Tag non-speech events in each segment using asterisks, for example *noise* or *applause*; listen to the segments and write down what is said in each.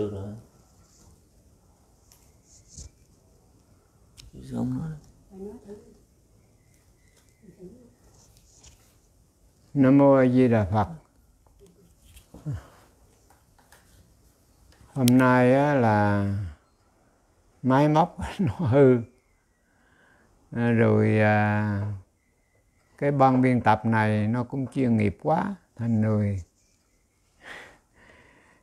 được rồi chứ không nói nam mô a di đà phật hôm nay á, là máy móc *laughs* nó hư à, rồi à, cái ban biên tập này nó cũng chuyên nghiệp quá thành người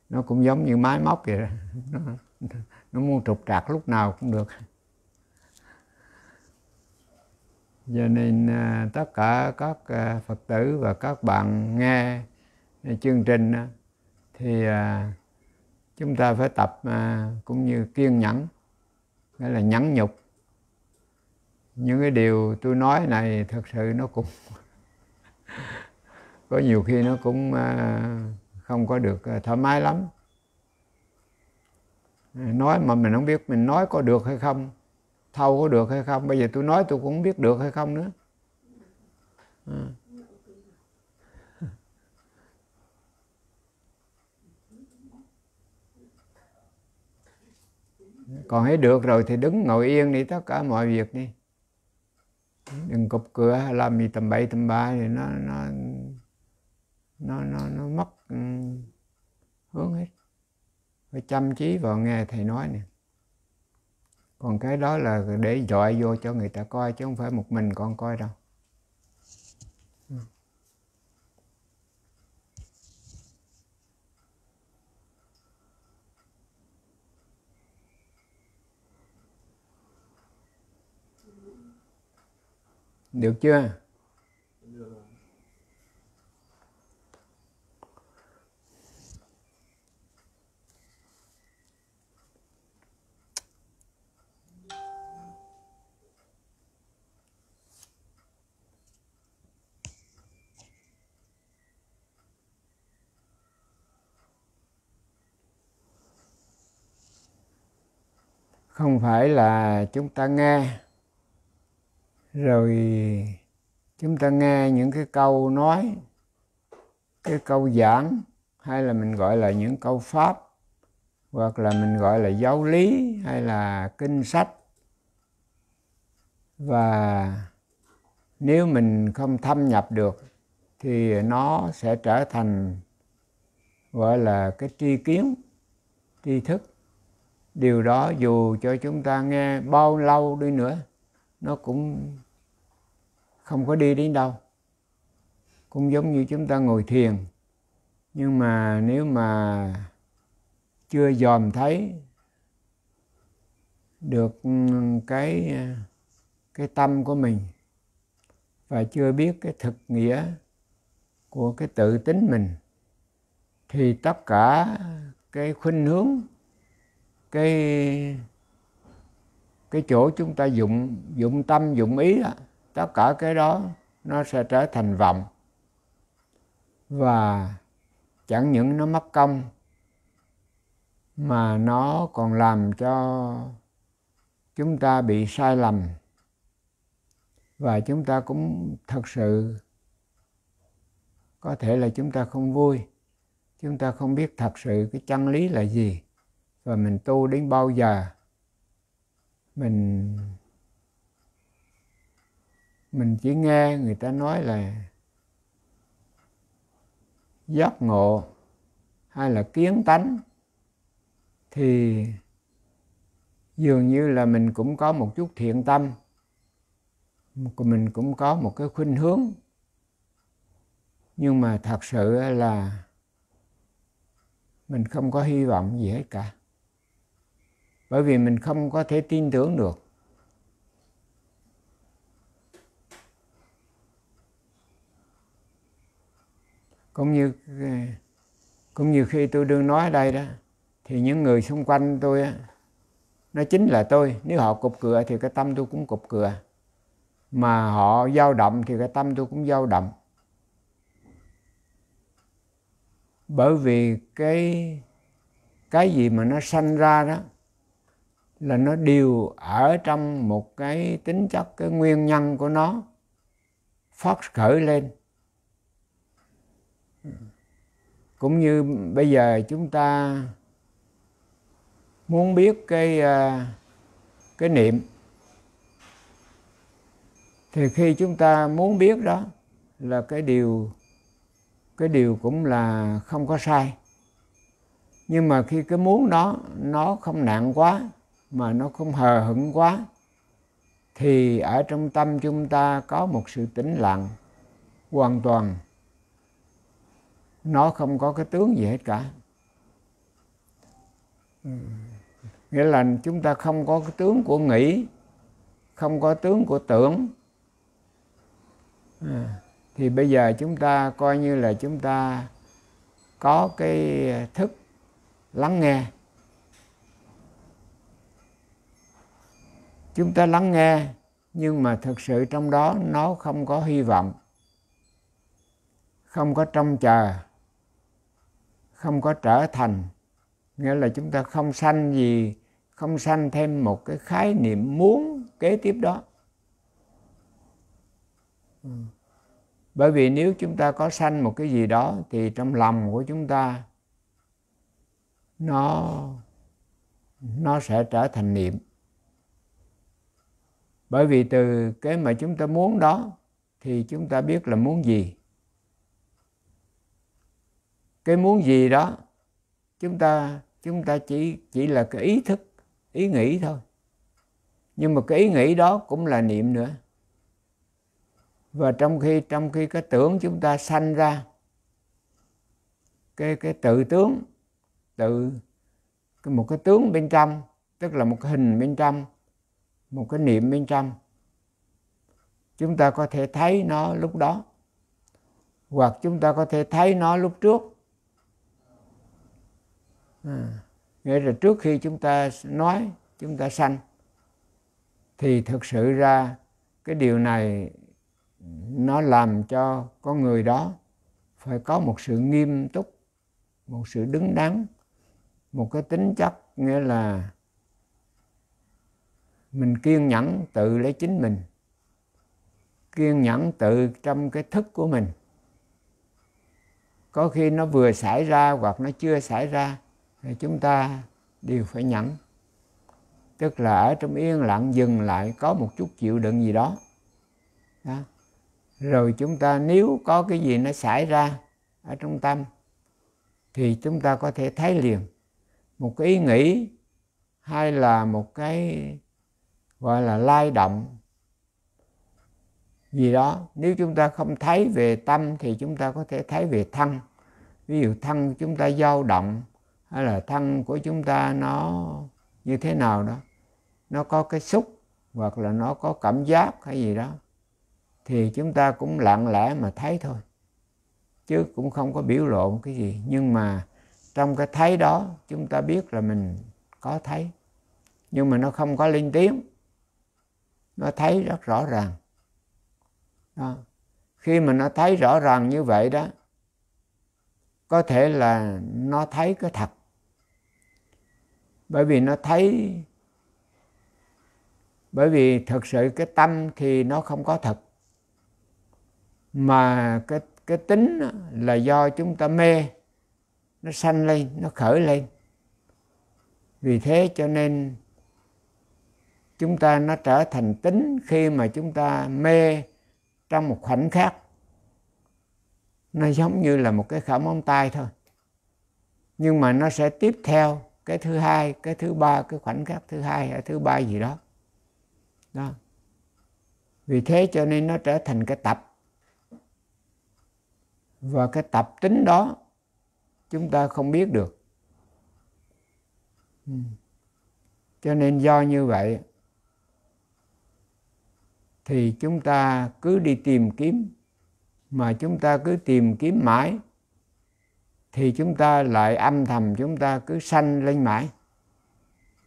nó cũng giống như máy móc vậy đó. Nó, nó muốn trục trặc lúc nào cũng được cho nên à, tất cả các à, phật tử và các bạn nghe chương trình thì à, chúng ta phải tập cũng như kiên nhẫn nghĩa là nhẫn nhục những cái điều tôi nói này thật sự nó cũng *laughs* có nhiều khi nó cũng không có được ờ, thoải mái lắm nói mà mình không biết mình nói có được hay không thâu có được hay không bây giờ tôi nói tôi cũng không biết được hay không nữa ừ. còn thấy được rồi thì đứng ngồi yên đi tất cả mọi việc đi đừng cụp cửa làm gì tầm bậy tầm ba thì nó nó nó nó nó mất ừ, hướng hết phải chăm chí vào nghe thầy nói nè còn cái đó là để dọi vô cho người ta coi chứ không phải một mình con coi đâu được chưa không phải là chúng ta nghe rồi chúng ta nghe những cái câu nói cái câu giảng hay là mình gọi là những câu pháp hoặc là mình gọi là giáo lý hay là kinh sách và nếu mình không thâm nhập được thì nó sẽ trở thành gọi là cái tri kiến tri thức điều đó dù cho chúng ta nghe bao lâu đi nữa nó cũng không có đi đến đâu cũng giống như chúng ta ngồi thiền nhưng mà nếu mà chưa dòm thấy được cái cái tâm của mình và chưa biết cái thực nghĩa của cái tự tính mình thì tất cả cái khuynh hướng cái cái chỗ chúng ta dụng dụng tâm dụng ý đó, tất cả cái đó nó sẽ trở thành vọng và chẳng những nó mất công mà nó còn làm cho chúng ta bị sai lầm và chúng ta cũng thật sự có thể là chúng ta không vui chúng ta không biết thật sự cái chân lý là gì và mình tu đến bao giờ mình mình chỉ nghe người ta nói là giác ngộ hay là kiến tánh thì dường như là mình cũng có một chút thiện tâm mình cũng có một cái khuynh hướng nhưng mà thật sự là mình không có hy vọng gì hết cả bởi vì mình không có thể tin tưởng được cũng như cũng như khi tôi đương nói ở đây đó thì những người xung quanh tôi á, nó chính là tôi nếu họ cục cửa thì cái tâm tôi cũng cục cửa mà họ dao động thì cái tâm tôi cũng dao động bởi vì cái cái gì mà nó sanh ra đó là nó đều ở trong một cái tính chất cái nguyên nhân của nó phát khởi lên cũng như bây giờ chúng ta muốn biết cái à, cái niệm thì khi chúng ta muốn biết đó là cái điều cái điều cũng là không có sai nhưng mà khi cái muốn đó nó không nặng quá mà nó không hờ hững quá thì ở trong tâm chúng ta có một sự tĩnh lặng hoàn toàn nó không có cái tướng gì hết cả nghĩa là chúng ta không có cái tướng của nghĩ không có tướng của tưởng à, thì bây giờ chúng ta coi như là chúng ta có cái thức lắng nghe chúng ta lắng nghe nhưng mà thực sự trong đó nó không có hy vọng không có trông chờ không có trở thành nghĩa là chúng ta không sanh gì không sanh thêm một cái khái niệm muốn kế tiếp đó bởi vì nếu chúng ta có sanh một cái gì đó thì trong lòng của chúng ta nó nó sẽ trở thành niệm bởi vì từ cái mà chúng ta muốn đó thì chúng ta biết là muốn gì cái muốn gì đó chúng ta chúng ta chỉ chỉ là cái ý thức ý nghĩ thôi nhưng mà cái ý nghĩ đó cũng là niệm nữa và trong khi trong khi cái tưởng chúng ta sanh ra cái cái tự tướng tự một cái tướng bên trong tức là một cái hình bên trong một cái niệm bên trong chúng ta có thể thấy nó lúc đó hoặc chúng ta có thể thấy nó lúc trước à, nghĩa là trước khi chúng ta nói chúng ta sanh thì thực sự ra cái điều này nó làm cho con người đó phải có một sự nghiêm túc một sự đứng đắn một cái tính chất nghĩa là mình kiên nhẫn tự lấy chính mình kiên nhẫn tự trong cái thức của mình có khi nó vừa xảy ra hoặc nó chưa xảy ra thì chúng ta đều phải nhẫn tức là ở trong yên lặng dừng lại có một chút chịu đựng gì đó, đó. rồi chúng ta nếu có cái gì nó xảy ra ở trong tâm thì chúng ta có thể thấy liền một cái ý nghĩ hay là một cái gọi là lai động gì đó nếu chúng ta không thấy về tâm thì chúng ta có thể thấy về thân ví dụ thân chúng ta dao động hay là thân của chúng ta nó như thế nào đó nó có cái xúc hoặc là nó có cảm giác hay gì đó thì chúng ta cũng lặng lẽ mà thấy thôi chứ cũng không có biểu lộ cái gì nhưng mà trong cái thấy đó chúng ta biết là mình có thấy nhưng mà nó không có lên tiếng nó thấy rất rõ ràng đó. khi mà nó thấy rõ ràng như vậy đó có thể là nó thấy cái thật bởi vì nó thấy bởi vì thực sự cái tâm thì nó không có thật mà cái cái tính là do chúng ta mê nó sanh lên nó khởi lên vì thế cho nên chúng ta nó trở thành tính khi mà chúng ta mê trong một khoảnh khắc nó giống như là một cái khảm móng tay thôi nhưng mà nó sẽ tiếp theo cái thứ hai cái thứ ba cái khoảnh khắc thứ hai hay thứ ba gì đó đó vì thế cho nên nó trở thành cái tập và cái tập tính đó chúng ta không biết được ừ. cho nên do như vậy thì chúng ta cứ đi tìm kiếm mà chúng ta cứ tìm kiếm mãi thì chúng ta lại âm thầm chúng ta cứ sanh lên mãi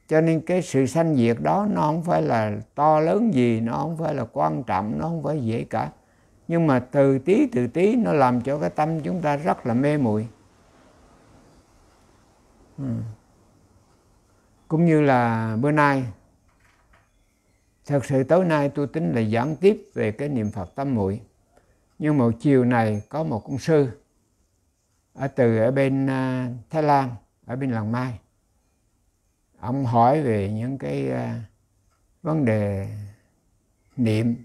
cho nên cái sự sanh diệt đó nó không phải là to lớn gì nó không phải là quan trọng nó không phải dễ cả nhưng mà từ tí từ tí nó làm cho cái tâm chúng ta rất là mê muội ừ. cũng như là bữa nay thật sự tối nay tôi tính là giảng tiếp về cái niệm phật tâm muội nhưng một chiều này có một công sư ở từ ở bên à, thái lan ở bên làng mai ông hỏi về những cái à, vấn đề niệm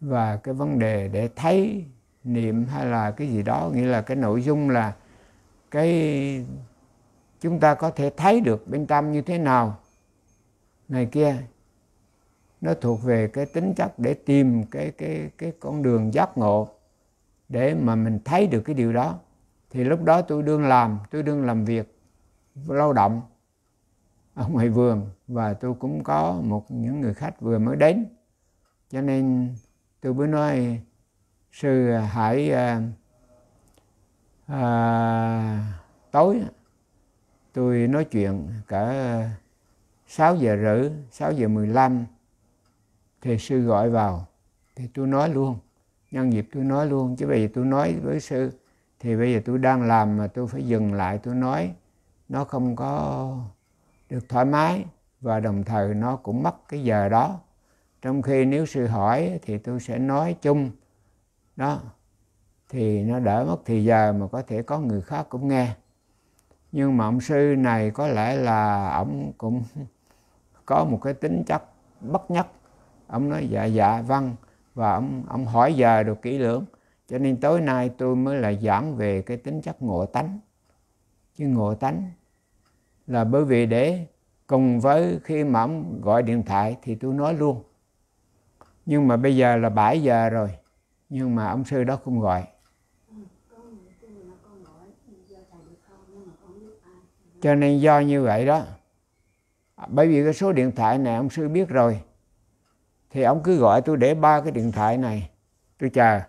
và cái vấn đề để thấy niệm hay là cái gì đó nghĩa là cái nội dung là cái chúng ta có thể thấy được bên tâm như thế nào này kia nó thuộc về cái tính chất để tìm cái cái cái con đường giác ngộ để mà mình thấy được cái điều đó thì lúc đó tôi đương làm tôi đương làm việc lao động ở ngoài vườn và tôi cũng có một những người khách vừa mới đến cho nên tôi mới nói sư hãy à, à, tối tôi nói chuyện cả 6 giờ rưỡi 6 giờ 15 thì sư gọi vào thì tôi nói luôn nhân dịp tôi nói luôn chứ bây giờ tôi nói với sư thì bây giờ tôi đang làm mà tôi phải dừng lại tôi nói nó không có được thoải mái và đồng thời nó cũng mất cái giờ đó trong khi nếu sư hỏi thì tôi sẽ nói chung đó thì nó đỡ mất thì giờ mà có thể có người khác cũng nghe nhưng mà ông sư này có lẽ là ông cũng *laughs* có một cái tính chất bất nhất ông nói dạ dạ vâng và ông ông hỏi giờ được kỹ lưỡng cho nên tối nay tôi mới là giảng về cái tính chất ngộ tánh chứ ngộ tánh là bởi vì để cùng với khi mà ông gọi điện thoại thì tôi nói luôn nhưng mà bây giờ là 7 giờ rồi nhưng mà ông sư đó không gọi cho nên do như vậy đó bởi vì cái số điện thoại này ông sư biết rồi thì ông cứ gọi tôi để ba cái điện thoại này tôi chờ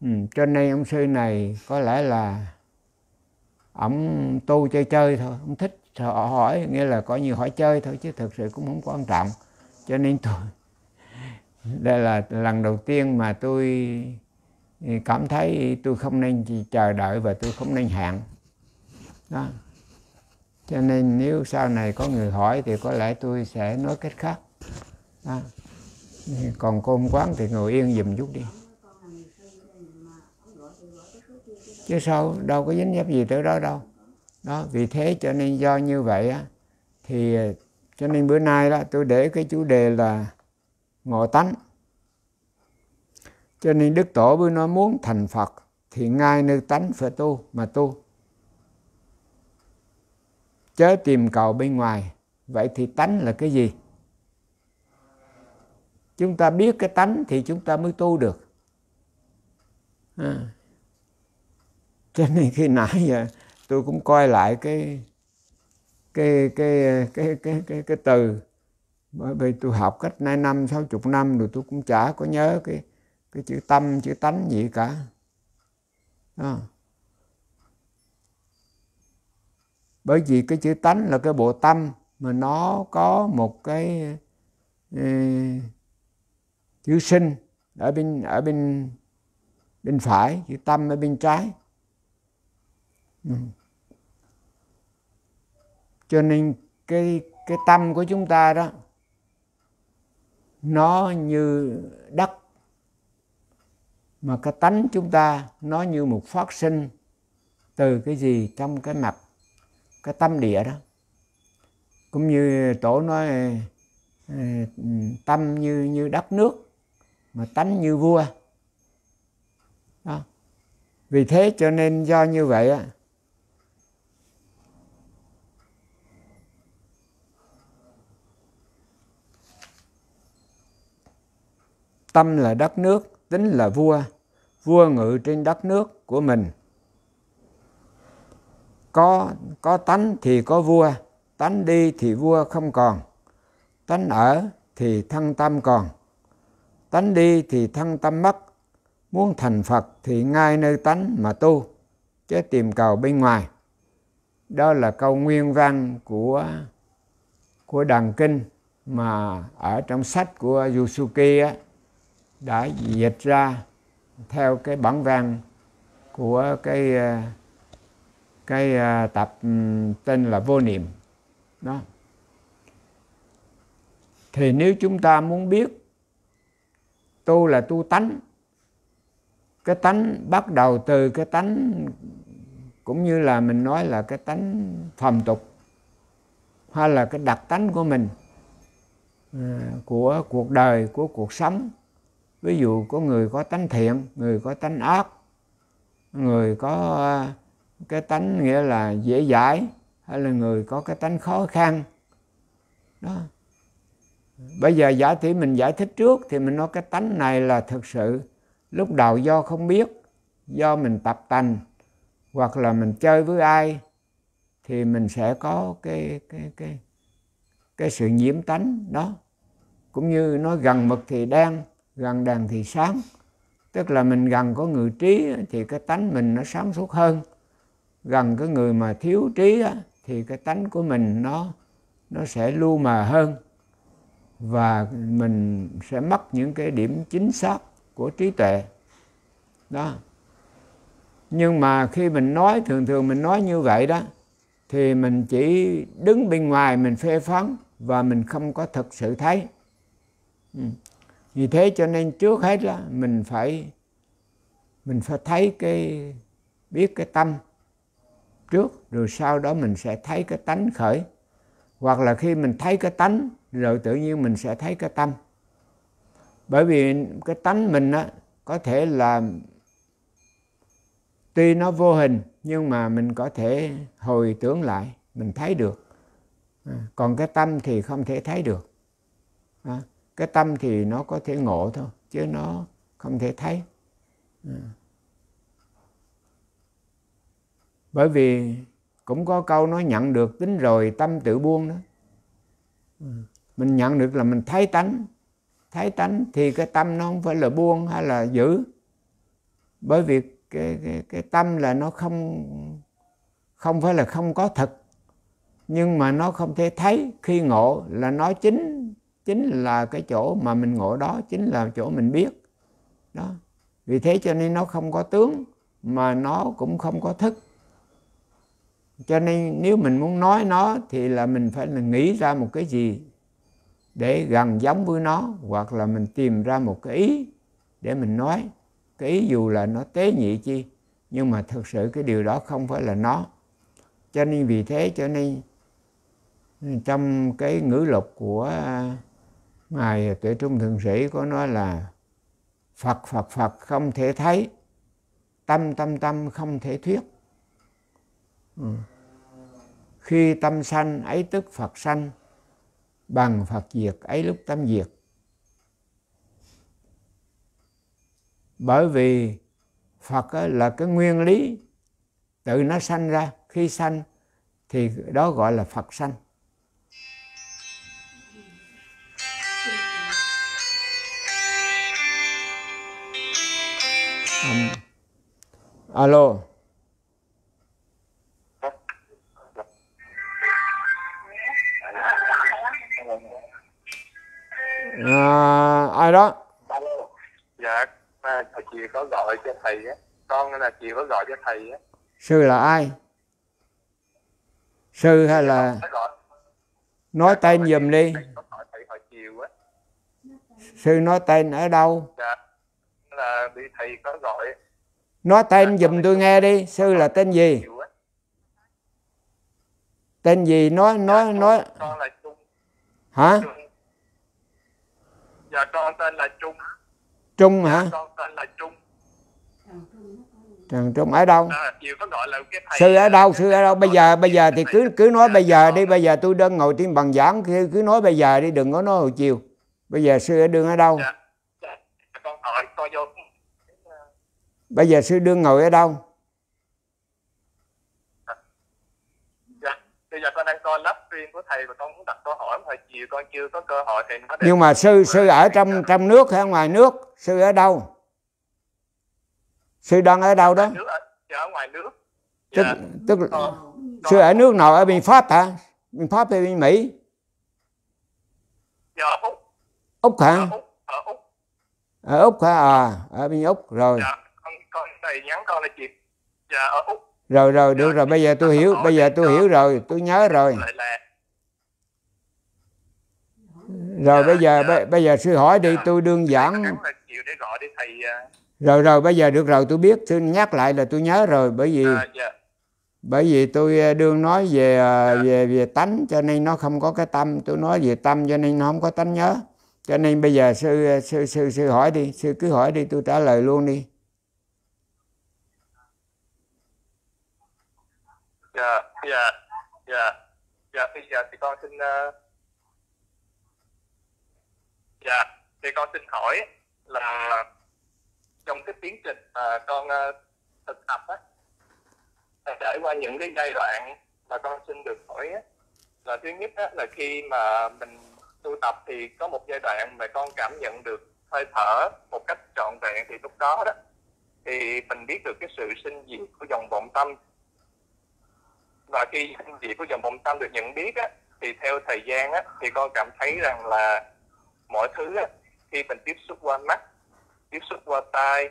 ừ, cho nên ông sư này có lẽ là ông tu chơi chơi thôi ông thích họ hỏi nghĩa là coi như hỏi chơi thôi chứ thực sự cũng không quan trọng cho nên tôi *laughs* đây là lần đầu tiên mà tôi ừ, cảm thấy tôi không nên chờ đợi và tôi không nên hạn đó cho nên nếu sau này có người hỏi thì có lẽ tôi sẽ nói cách khác đó còn côn quán thì ngồi yên dùm chút đi chứ sao đâu có dính dấp gì tới đó đâu đó vì thế cho nên do như vậy á thì cho nên bữa nay đó tôi để cái chủ đề là ngộ tánh cho nên đức tổ bữa nói muốn thành phật thì ngay nơi tánh phải tu mà tu chớ tìm cầu bên ngoài vậy thì tánh là cái gì chúng ta biết cái tánh thì chúng ta mới tu được à. cho nên khi nãy giờ tôi cũng coi lại cái cái cái cái cái cái, cái từ bởi vì tôi học cách nay năm sáu chục năm rồi tôi cũng chả có nhớ cái cái chữ tâm chữ tánh gì cả à. bởi vì cái chữ tánh là cái bộ tâm mà nó có một cái chữ sinh ở bên ở bên bên phải chữ tâm ở bên trái ừ. cho nên cái cái tâm của chúng ta đó nó như đất mà cái tánh chúng ta nó như một phát sinh từ cái gì trong cái mặt cái tâm địa đó cũng như tổ nói ờ, ừ, tâm như như đất nước mà tánh như vua đó. vì thế cho nên do như vậy á tâm là đất nước tính là vua vua ngự trên đất nước của mình có có tánh thì có vua tánh đi thì vua không còn tánh ở thì thân tâm còn tánh đi thì thân tâm mất muốn thành phật thì ngay nơi tánh mà tu chứ tìm cầu bên ngoài đó là câu nguyên văn của của đàn kinh mà ở trong sách của Yusuke á, đã dịch ra theo cái bản văn của cái cái à, tập ừ, tên là vô niệm đó thì nếu chúng ta muốn biết tu là tu tánh cái tánh bắt đầu từ cái tánh cũng như là mình nói là cái tánh phàm tục hay là cái đặc tánh của mình à, của cuộc đời của cuộc sống ví dụ có người có tánh thiện người có tánh ác người có à, cái tánh nghĩa là dễ dãi hay là người có cái tánh khó khăn đó bây giờ giả tỷ mình giải thích trước thì mình nói cái tánh này là thực sự lúc đầu do không biết do mình tập tành hoặc là mình chơi với ai thì mình sẽ có cái cái cái cái sự nhiễm tánh đó cũng như nói gần mực thì đen gần đèn thì sáng tức là mình gần có người trí thì cái tánh mình nó sáng suốt hơn gần cái người mà thiếu trí thì cái tánh của mình nó nó sẽ lu mờ hơn và mình sẽ mất những cái điểm chính xác của trí tuệ đó nhưng mà khi mình nói thường thường mình nói như vậy đó thì mình chỉ đứng bên ngoài mình phê phán và mình không có thực sự thấy ừ. vì thế cho nên trước hết là mình phải mình phải thấy cái biết cái tâm trước rồi sau đó mình sẽ thấy cái tánh khởi hoặc là khi mình thấy cái tánh rồi tự nhiên mình sẽ thấy cái tâm bởi vì cái tánh mình á, có thể là tuy nó vô hình nhưng mà mình có thể hồi tưởng lại mình thấy được à, còn cái tâm thì không thể thấy được à, cái tâm thì nó có thể ngộ thôi chứ nó không thể thấy à. bởi vì cũng có câu nói nhận được tính rồi tâm tự buông đó mình nhận được là mình thấy tánh thấy tánh thì cái tâm nó không phải là buông hay là giữ bởi vì cái, cái, cái tâm là nó không không phải là không có thật nhưng mà nó không thể thấy khi ngộ là nó chính chính là cái chỗ mà mình ngộ đó chính là chỗ mình biết đó vì thế cho nên nó không có tướng mà nó cũng không có thức cho nên nếu mình muốn nói nó thì là mình phải là nghĩ ra một cái gì để gần giống với nó hoặc là mình tìm ra một cái ý để mình nói cái ý dù là nó tế nhị chi nhưng mà thực sự cái điều đó không phải là nó cho nên vì thế cho nên trong cái ngữ lục của ngài tuệ trung thượng sĩ có nói là phật phật phật không thể thấy tâm tâm tâm không thể thuyết ừ khi tâm sanh ấy tức phật sanh bằng phật diệt ấy lúc tâm diệt bởi vì phật là cái nguyên lý tự nó sanh ra khi sanh thì đó gọi là phật sanh um, alo à, ai đó dạ à, chị có gọi cho thầy á con là chị có gọi cho thầy á sư là ai sư dạ, hay là nói dạ, tên giùm đi sư nói tên ở đâu dạ, là bị thầy có gọi nói tên giùm tôi nghe đi sư là tên gì tên gì nói nói nói hả Dạ con tên là Trung Trung hả? Dạ, con tên là Trung Trần Trung ở đâu? À, sư ở à, đâu? Sư ở đâu? Bây giờ bây giờ thì cứ cứ nói bây giờ dạ, đi, bây giờ tôi đang ngồi trên bằng giảng cứ cứ nói bây giờ đi, đừng có nói hồi chiều. Bây giờ sư ở đường ở đâu? Dạ, bây giờ sư đương ngồi ở đâu? bây giờ con đang coi lớp viên của thầy và con cũng đặt câu hỏi hồi chiều con chưa có cơ hội thì nó nhưng mà sư sư ở trong trong nước hay ngoài nước sư ở đâu sư đang ở đâu đó ở, dạ, ở ngoài nước tức dạ. tức ờ, sư ở nước nào ở bên pháp hả bên pháp hay bên mỹ dạ, úc úc hả ở úc ở úc hả à ở bên úc rồi dạ, con con thầy nhắn con là chị dạ ở úc rồi rồi được dạ, rồi bây giờ tôi hiểu bây giờ tôi hiểu rồi tôi nhớ rồi rồi dạ, bây giờ dạ. bây, bây giờ sư hỏi đi dạ. tôi đơn dạ, giản để gọi để thầy à. rồi rồi bây giờ được rồi tôi biết tôi nhắc lại là tôi nhớ rồi bởi vì à, yeah. Dạ. bởi vì tôi à, đương nói về yeah. À, dạ. về về tánh cho nên nó không có cái tâm tôi nói về tâm cho nên nó không có tánh nhớ cho nên bây giờ sư sư sư sư hỏi đi sư cứ hỏi đi tôi trả lời luôn đi dạ dạ dạ dạ bây giờ thì con xin uh, dạ thì con xin hỏi là trong cái tiến trình mà con ờ, thực tập á trải qua những cái giai đoạn mà con xin được hỏi á, là thứ nhất á, là khi mà mình tu tập thì có một giai đoạn mà con cảm nhận được hơi thở một cách trọn vẹn thì lúc đó đó thì mình biết được cái sự sinh diệt của dòng vọng tâm và khi sinh diệt của dòng vọng tâm được nhận biết á, thì theo thời gian á, thì con cảm thấy rằng là mọi thứ á khi mình tiếp xúc qua mắt tiếp xúc qua tai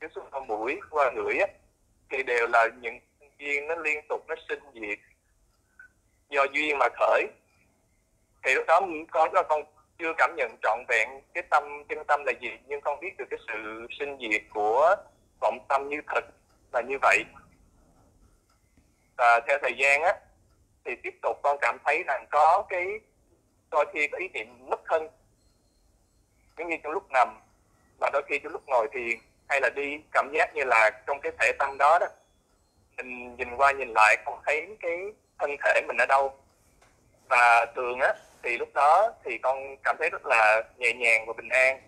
tiếp xúc qua mũi qua ngửi thì đều là những duyên nó liên tục nó sinh diệt do duyên mà khởi thì lúc đó con đó con chưa cảm nhận trọn vẹn cái tâm chân tâm là gì nhưng con biết được cái sự sinh diệt của vọng tâm như thật là như vậy và theo thời gian á thì tiếp tục con cảm thấy rằng có cái đôi khi có ý niệm mất thân giống như trong lúc nằm và đôi khi trong lúc ngồi thiền hay là đi cảm giác như là trong cái thể tâm đó đó mình nhìn qua nhìn lại còn thấy cái thân thể mình ở đâu và thường á thì lúc đó thì con cảm thấy rất là nhẹ nhàng và bình an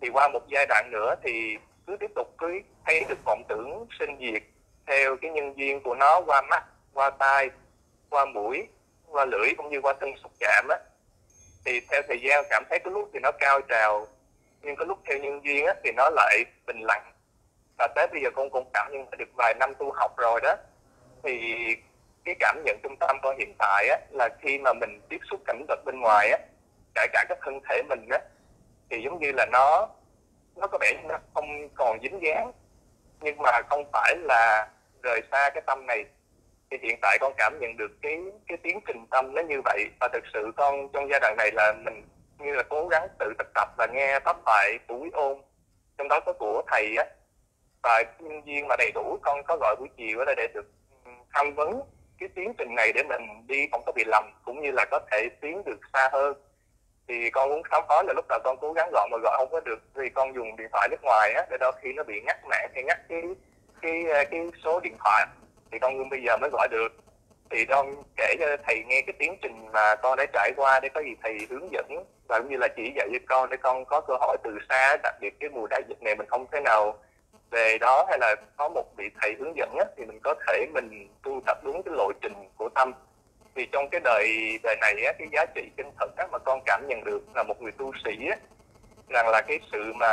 thì qua một giai đoạn nữa thì cứ tiếp tục cứ thấy được vọng tưởng sinh diệt theo cái nhân duyên của nó qua mắt qua tai qua mũi qua lưỡi cũng như qua thân xúc chạm á thì theo thời gian cảm thấy có lúc thì nó cao trào nhưng có lúc theo nhân duyên á, thì nó lại bình lặng và tới bây giờ con cũng cảm nhận được vài năm tu học rồi đó thì cái cảm nhận trung tâm con hiện tại á, là khi mà mình tiếp xúc cảnh vật bên ngoài á, kể cả cái thân thể mình á, thì giống như là nó nó có vẻ như nó không còn dính dáng nhưng mà không phải là rời xa cái tâm này thì hiện tại con cảm nhận được cái cái tiến trình tâm nó như vậy và thực sự con trong giai đoạn này là mình như là cố gắng tự thực tập và nghe pháp thoại của ôn trong đó có của thầy á và nhân viên mà đầy đủ con có gọi buổi chiều ở đây để được ừ, tham vấn cái tiến trình này để mình đi không có bị lầm cũng như là có thể tiến được xa hơn thì con muốn khám phá là lúc đầu con cố gắng gọi mà gọi không có được vì con dùng điện thoại nước ngoài á để đôi khi nó bị ngắt mạng hay ngắt cái cái ờ, cái số điện thoại thì con bây giờ mới gọi được thì con kể cho thầy nghe cái tiến trình mà con đã trải qua để có gì thầy hướng dẫn và cũng như là chỉ dạy cho con để con có cơ hội từ xa đặc biệt cái mùa đại dịch này mình không thể nào về đó hay là có một vị thầy hướng dẫn á, thì mình có thể mình tu tập đúng cái lộ trình của tâm vì trong cái đời đời này á, cái giá trị chân thật á, mà con cảm nhận được là một người tu sĩ á, rằng là cái sự mà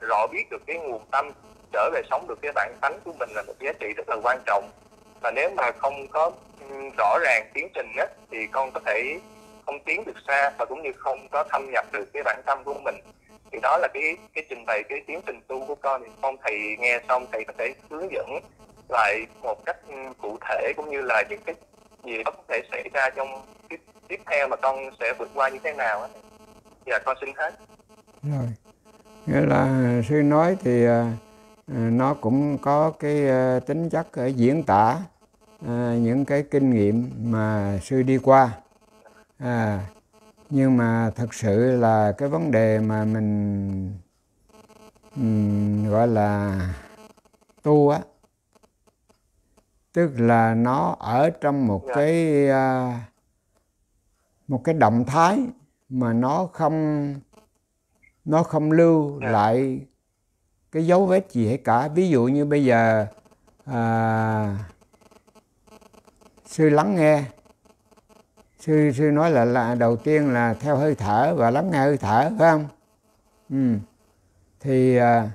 rõ biết được cái nguồn tâm trở về sống được cái bản tánh của mình là một giá trị rất là quan trọng và nếu mà không có ừ, rõ ràng tiến trình á, thì con có thể không tiến được xa và cũng như không có thâm nhập được cái bản tâm của mình thì đó là cái cái trình bày cái tiến trình tu của con thì con thầy nghe xong thầy có thể hướng dẫn lại một cách ừ, cụ thể cũng như là những cái gì đó có thể xảy ra trong tiếp tiếp theo mà con sẽ vượt qua như thế nào á dạ con xin hết rồi nghĩa là sư nói thì à, à, nó cũng có cái à, tính chất diễn tả À, những cái kinh nghiệm mà sư đi qua à, nhưng mà thật sự là cái vấn đề mà mình um, gọi là tu á tức là nó ở trong một dạ. cái uh, một cái động thái mà nó không nó không lưu dạ. lại cái dấu vết gì hết cả ví dụ như bây giờ à, sư lắng nghe sư sư nói là là đầu tiên là theo hơi thở và lắng nghe hơi thở phải không ừ. thì à,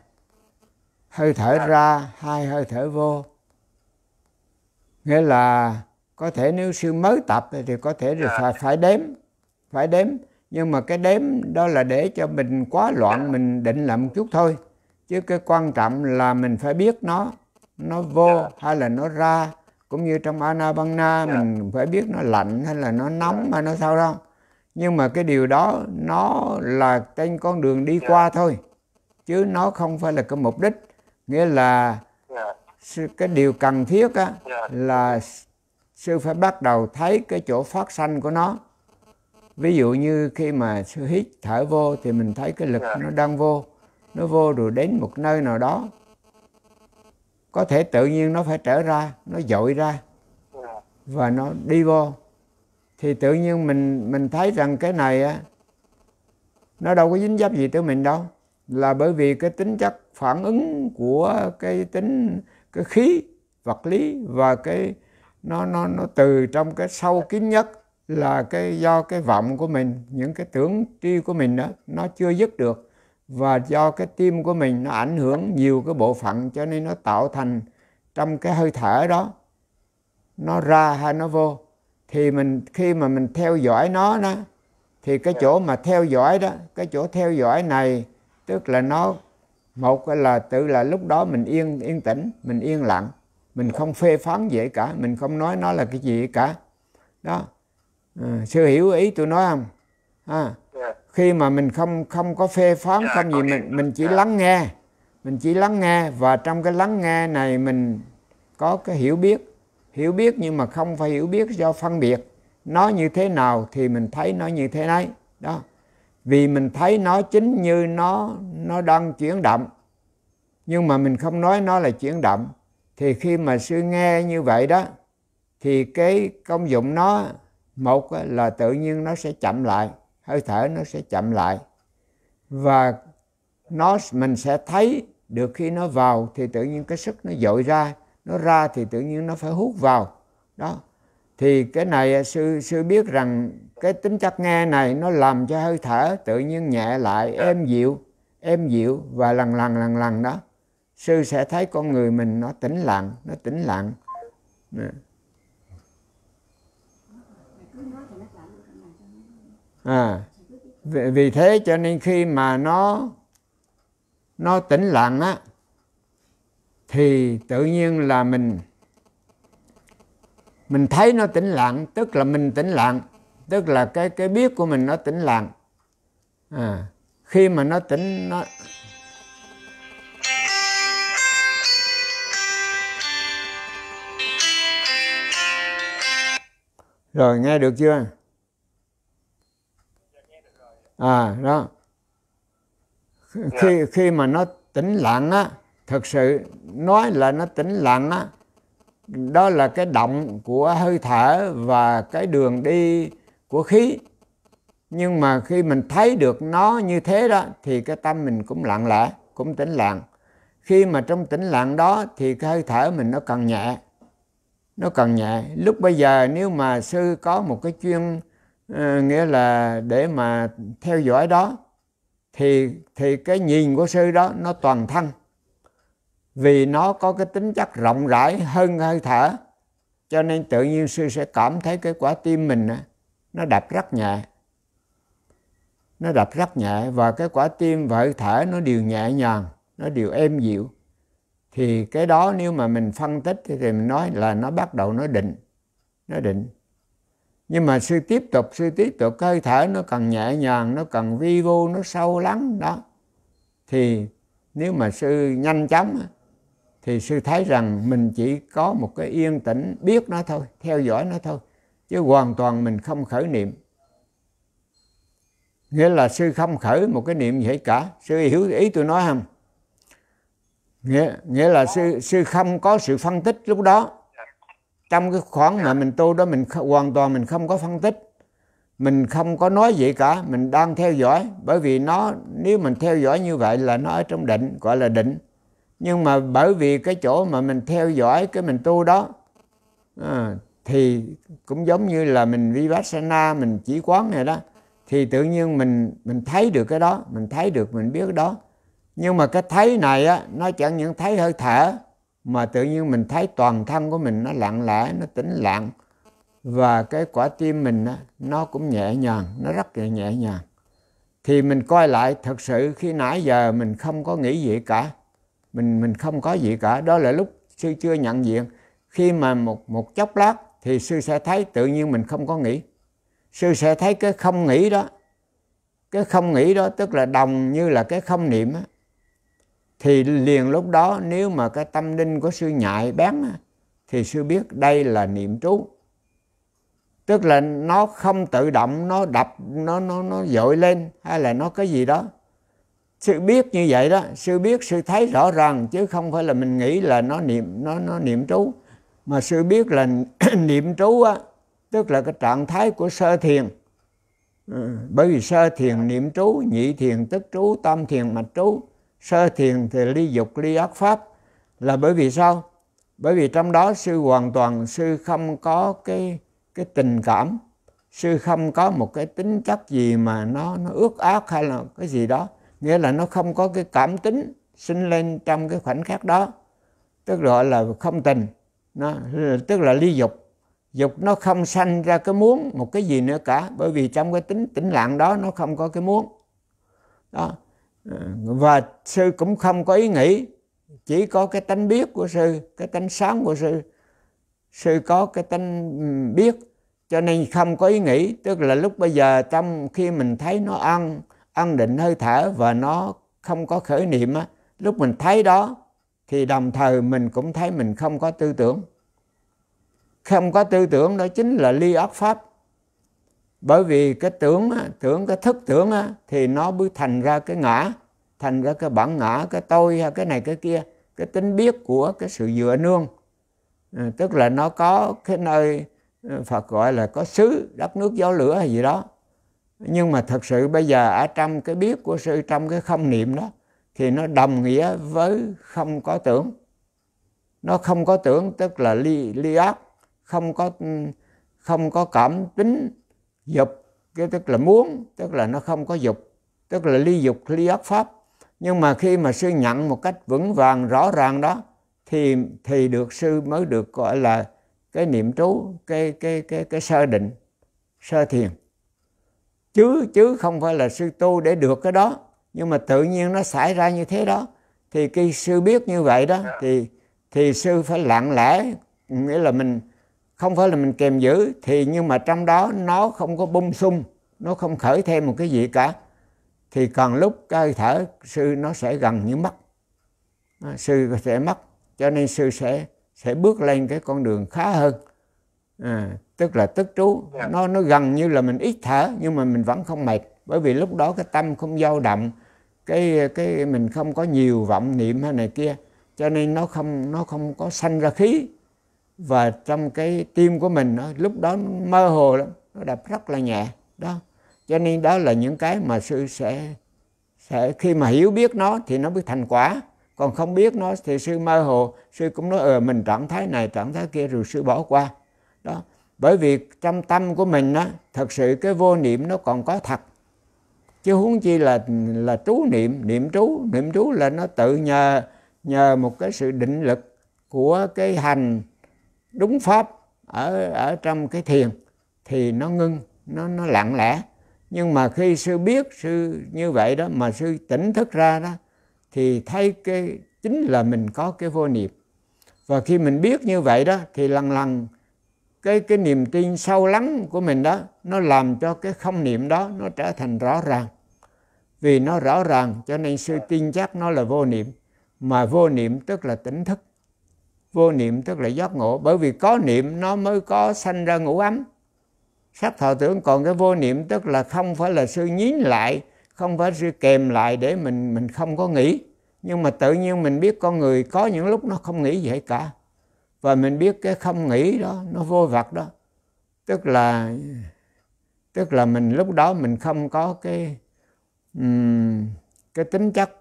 hơi thở ra hai hơi thở vô nghĩa là có thể nếu sư mới tập thì có thể là dạ. phải phải đếm phải đếm nhưng mà cái đếm đó là để cho mình quá loạn dạ. mình định lại một chút thôi chứ cái quan trọng là mình phải biết nó nó vô dạ. hay là nó ra cũng như trong Anabana yeah. Dạ. mình phải biết nó lạnh hay là nó nóng dạ. yeah. mà nó sao đâu nhưng mà cái điều đó nó là trên con đường đi yeah. Dạ. qua thôi chứ nó không phải là cái mục đích nghĩa là yeah. cái điều cần thiết á, yeah. là sư phải bắt đầu thấy cái chỗ phát sanh của nó ví dụ như khi mà sư hít thở vô thì mình thấy cái lực yeah. nó đang vô nó vô rồi đến một nơi nào đó có thể tự nhiên nó phải trở ra nó dội ra và nó đi vô thì tự nhiên mình mình thấy rằng cái này á nó đâu có dính dấp gì tới mình đâu là bởi vì cái tính chất phản ứng của cái tính cái khí vật lý và cái nó nó nó từ trong cái sâu kín nhất là cái do cái vọng của mình những cái tưởng tri của mình đó nó chưa dứt được và do cái tim của mình nó ảnh hưởng nhiều cái bộ phận cho nên nó tạo thành trong cái hơi thở đó nó ra hay nó vô thì mình khi mà mình theo dõi nó đó thì cái dạ. chỗ mà theo dõi đó cái chỗ theo dõi này tức là nó một là tự là lúc đó mình yên yên tĩnh mình yên lặng mình không phê phán dễ cả mình không nói nó là cái gì cả đó à, sư hiểu ý tôi nói không à, khi mà mình không không có phê phán dạ, không gì mình mình chỉ dạ. lắng nghe mình chỉ lắng nghe và trong cái lắng nghe này mình có cái hiểu biết hiểu biết nhưng mà không phải hiểu biết do phân biệt nó như thế nào thì mình thấy nó như thế này đó vì mình thấy nó chính như nó nó đang chuyển động nhưng mà mình không nói nó là chuyển động thì khi mà sư nghe như vậy đó thì cái công dụng nó một là tự nhiên nó sẽ chậm lại hơi thở nó sẽ chậm lại và nó mình sẽ thấy được khi nó vào thì tự nhiên cái sức nó dội ra nó ra thì tự nhiên nó phải hút vào đó thì cái này sư sư biết rằng cái tính chất nghe này nó làm cho hơi thở tự nhiên nhẹ lại êm dịu êm dịu và lần lần lần lần đó sư sẽ thấy con người mình nó tĩnh lặng nó tĩnh lặng à vì, vì thế cho nên khi mà nó nó tĩnh lặng á thì tự nhiên là mình mình thấy nó tĩnh lặng tức là mình tĩnh lặng tức là cái cái biết của mình nó tĩnh lặng à, khi mà nó tĩnh nó rồi nghe được chưa à đó khi dạ. khi mà nó tĩnh lặng á thật sự nói là nó tĩnh lặng á đó là cái động của hơi thở và cái đường đi của khí nhưng mà khi mình thấy được nó như thế đó thì cái tâm mình cũng lặng lẽ cũng tĩnh lặng khi mà trong tĩnh lặng đó thì cái hơi thở mình nó cần nhẹ nó cần nhẹ lúc bây giờ nếu mà sư có một cái chuyên Ờ, nghĩa là để mà theo dõi đó thì thì cái nhìn của sư đó nó toàn thân vì nó có cái tính chất rộng rãi hơn hơi thở cho nên tự nhiên sư sẽ cảm thấy cái quả tim mình nó đập rất nhẹ nó đập rất nhẹ và cái quả tim và hơi thở nó đều nhẹ nhàng nó đều êm dịu thì cái đó nếu mà mình phân tích thì mình nói là nó bắt đầu nó định nó định nhưng mà sư tiếp tục sư tiếp tục hơi thở nó cần nhẹ nhàng nó cần vi vô nó sâu lắng đó thì nếu mà sư nhanh chóng thì sư thấy rằng mình chỉ có một cái yên tĩnh biết nó thôi theo dõi nó thôi chứ hoàn toàn mình không khởi niệm nghĩa là sư không khởi một cái niệm gì cả sư hiểu ý tôi nói không nghĩa nghĩa là sư sư không có sự phân tích lúc đó trong cái khoảng mà dạ. mình tu đó mình hoàn toàn mình không có phân tích mình không có nói gì cả mình đang theo dõi bởi vì nó nếu mình theo dõi như vậy là nó ở trong định gọi là định nhưng mà bởi vì cái chỗ mà mình theo dõi cái mình tu đó à, thì cũng giống như là mình vipassana mình chỉ quán này đó thì tự nhiên mình mình thấy được cái đó mình thấy được mình biết cái đó nhưng mà cái thấy này á nó chẳng những thấy hơi thở mà tự nhiên mình thấy toàn thân của mình nó lặng lẽ nó tĩnh lặng và cái quả tim mình nó cũng nhẹ nhàng nó rất là nhẹ nhàng thì mình coi lại thật sự khi nãy giờ mình không có nghĩ gì cả mình mình không có gì cả đó là lúc sư chưa nhận diện khi mà một một chốc lát thì sư sẽ thấy tự nhiên mình không có nghĩ sư sẽ thấy cái không nghĩ đó cái không nghĩ đó tức là đồng như là cái không niệm á thì liền lúc đó nếu mà cái tâm linh của sư nhại bén thì sư biết đây là niệm trú tức là nó không tự động nó đập nó nó nó dội lên hay là nó cái gì đó sư biết như vậy đó sư biết sư thấy rõ ràng chứ không phải là mình nghĩ là nó niệm nó nó niệm trú mà sư biết là *clears throat* niệm trú á tức là cái trạng thái của sơ thiền ừ, bởi vì sơ thiền niệm trú nhị thiền tức trú tam thiền mạch trú sơ thiền thì ly dục ly ác pháp là bởi vì sao bởi vì trong đó sư hoàn toàn sư không có cái cái tình cảm sư không có một cái tính chất gì mà nó nó ước ác hay là cái gì đó nghĩa là nó không có cái cảm tính sinh lên trong cái khoảnh khắc đó tức gọi là không tình nó tức là ly dục dục nó không sanh ra cái muốn một cái gì nữa cả bởi vì trong cái tính tĩnh lặng đó nó không có cái muốn đó Ờ, và sư cũng không có ý nghĩ chỉ có cái tánh biết của sư cái tánh sáng của sư sư có cái tánh biết cho nên không có ý nghĩ tức là lúc bây giờ trong khi mình thấy nó ăn ăn định hơi thở và nó không có khởi niệm á lúc mình thấy đó thì đồng thời mình cũng thấy mình không có tư tưởng không có tư tưởng đó chính là ly óc pháp bởi vì cái tưởng tưởng cái thức tưởng thì nó mới thành ra cái ngã thành ra cái bản ngã cái tôi cái này cái kia cái tính biết của cái sự dựa nương ừ, tức là nó có cái nơi ừ, Phật gọi là có xứ đất nước gió lửa hay gì đó nhưng mà thật sự bây giờ ở trong cái biết của sư trong cái không niệm đó thì nó đồng nghĩa với không có tưởng nó không có tưởng tức là ly ly ác không có ừ, không có cảm tính dục cái tức là muốn tức là nó không có dục tức là ly dục ly ác pháp nhưng mà khi mà sư nhận một cách vững vàng rõ ràng đó thì thì được sư mới được gọi là cái niệm trú cái cái cái cái sơ định sơ thiền chứ chứ không phải là sư tu để được cái đó nhưng mà tự nhiên nó xảy ra như thế đó thì khi sư biết như vậy đó thì thì sư phải lặng lẽ nghĩa là mình không phải là mình kèm giữ thì nhưng mà trong đó nó không có bung sung nó không khởi thêm một cái gì cả thì còn lúc cái hơi thở sư nó sẽ gần như mất à, sư sẽ mất cho nên sư sẽ sẽ bước lên cái con đường khá hơn à, tức là tức trú dạ. nó nó gần như là mình ít thở nhưng mà mình vẫn không mệt bởi vì lúc đó cái tâm không dao động cái cái mình không có nhiều vọng niệm hay này kia cho nên nó không nó không có sanh ra khí và trong cái tim của mình nó lúc đó mơ hồ lắm nó đập rất là nhẹ đó cho nên đó là những cái mà sư sẽ sẽ khi mà hiểu biết nó thì nó mới thành quả còn không biết nó thì sư mơ hồ sư cũng nói ờ ừ, mình trạng thái này trạng thái kia rồi sư bỏ qua đó bởi vì trong tâm của mình á thật sự cái vô niệm nó còn có thật chứ huống chi là là trú niệm niệm trú niệm trú là nó tự nhờ nhờ một cái sự định lực của cái hành đúng pháp ở ở trong cái thiền thì nó ngưng nó nó lặng lẽ nhưng mà khi sư biết sư như vậy đó mà sư tỉnh thức ra đó thì thấy cái chính là mình có cái vô niệm và khi mình biết như vậy đó thì lần lần cái cái niềm tin sâu lắng của mình đó nó làm cho cái không niệm đó nó trở thành rõ ràng vì nó rõ ràng cho nên sư tin chắc nó là vô niệm mà vô niệm tức là tỉnh thức vô niệm tức là giác ngộ bởi vì có niệm nó mới có sanh ra ngũ ấm sắc thọ tưởng còn cái vô niệm tức là không phải là sự nhín lại không phải sự kèm lại để mình mình không có nghĩ nhưng mà tự nhiên mình biết con người có những lúc nó không nghĩ gì cả và mình biết cái không nghĩ đó nó vô vật đó tức là tức là mình lúc đó mình không có cái um, cái tính chất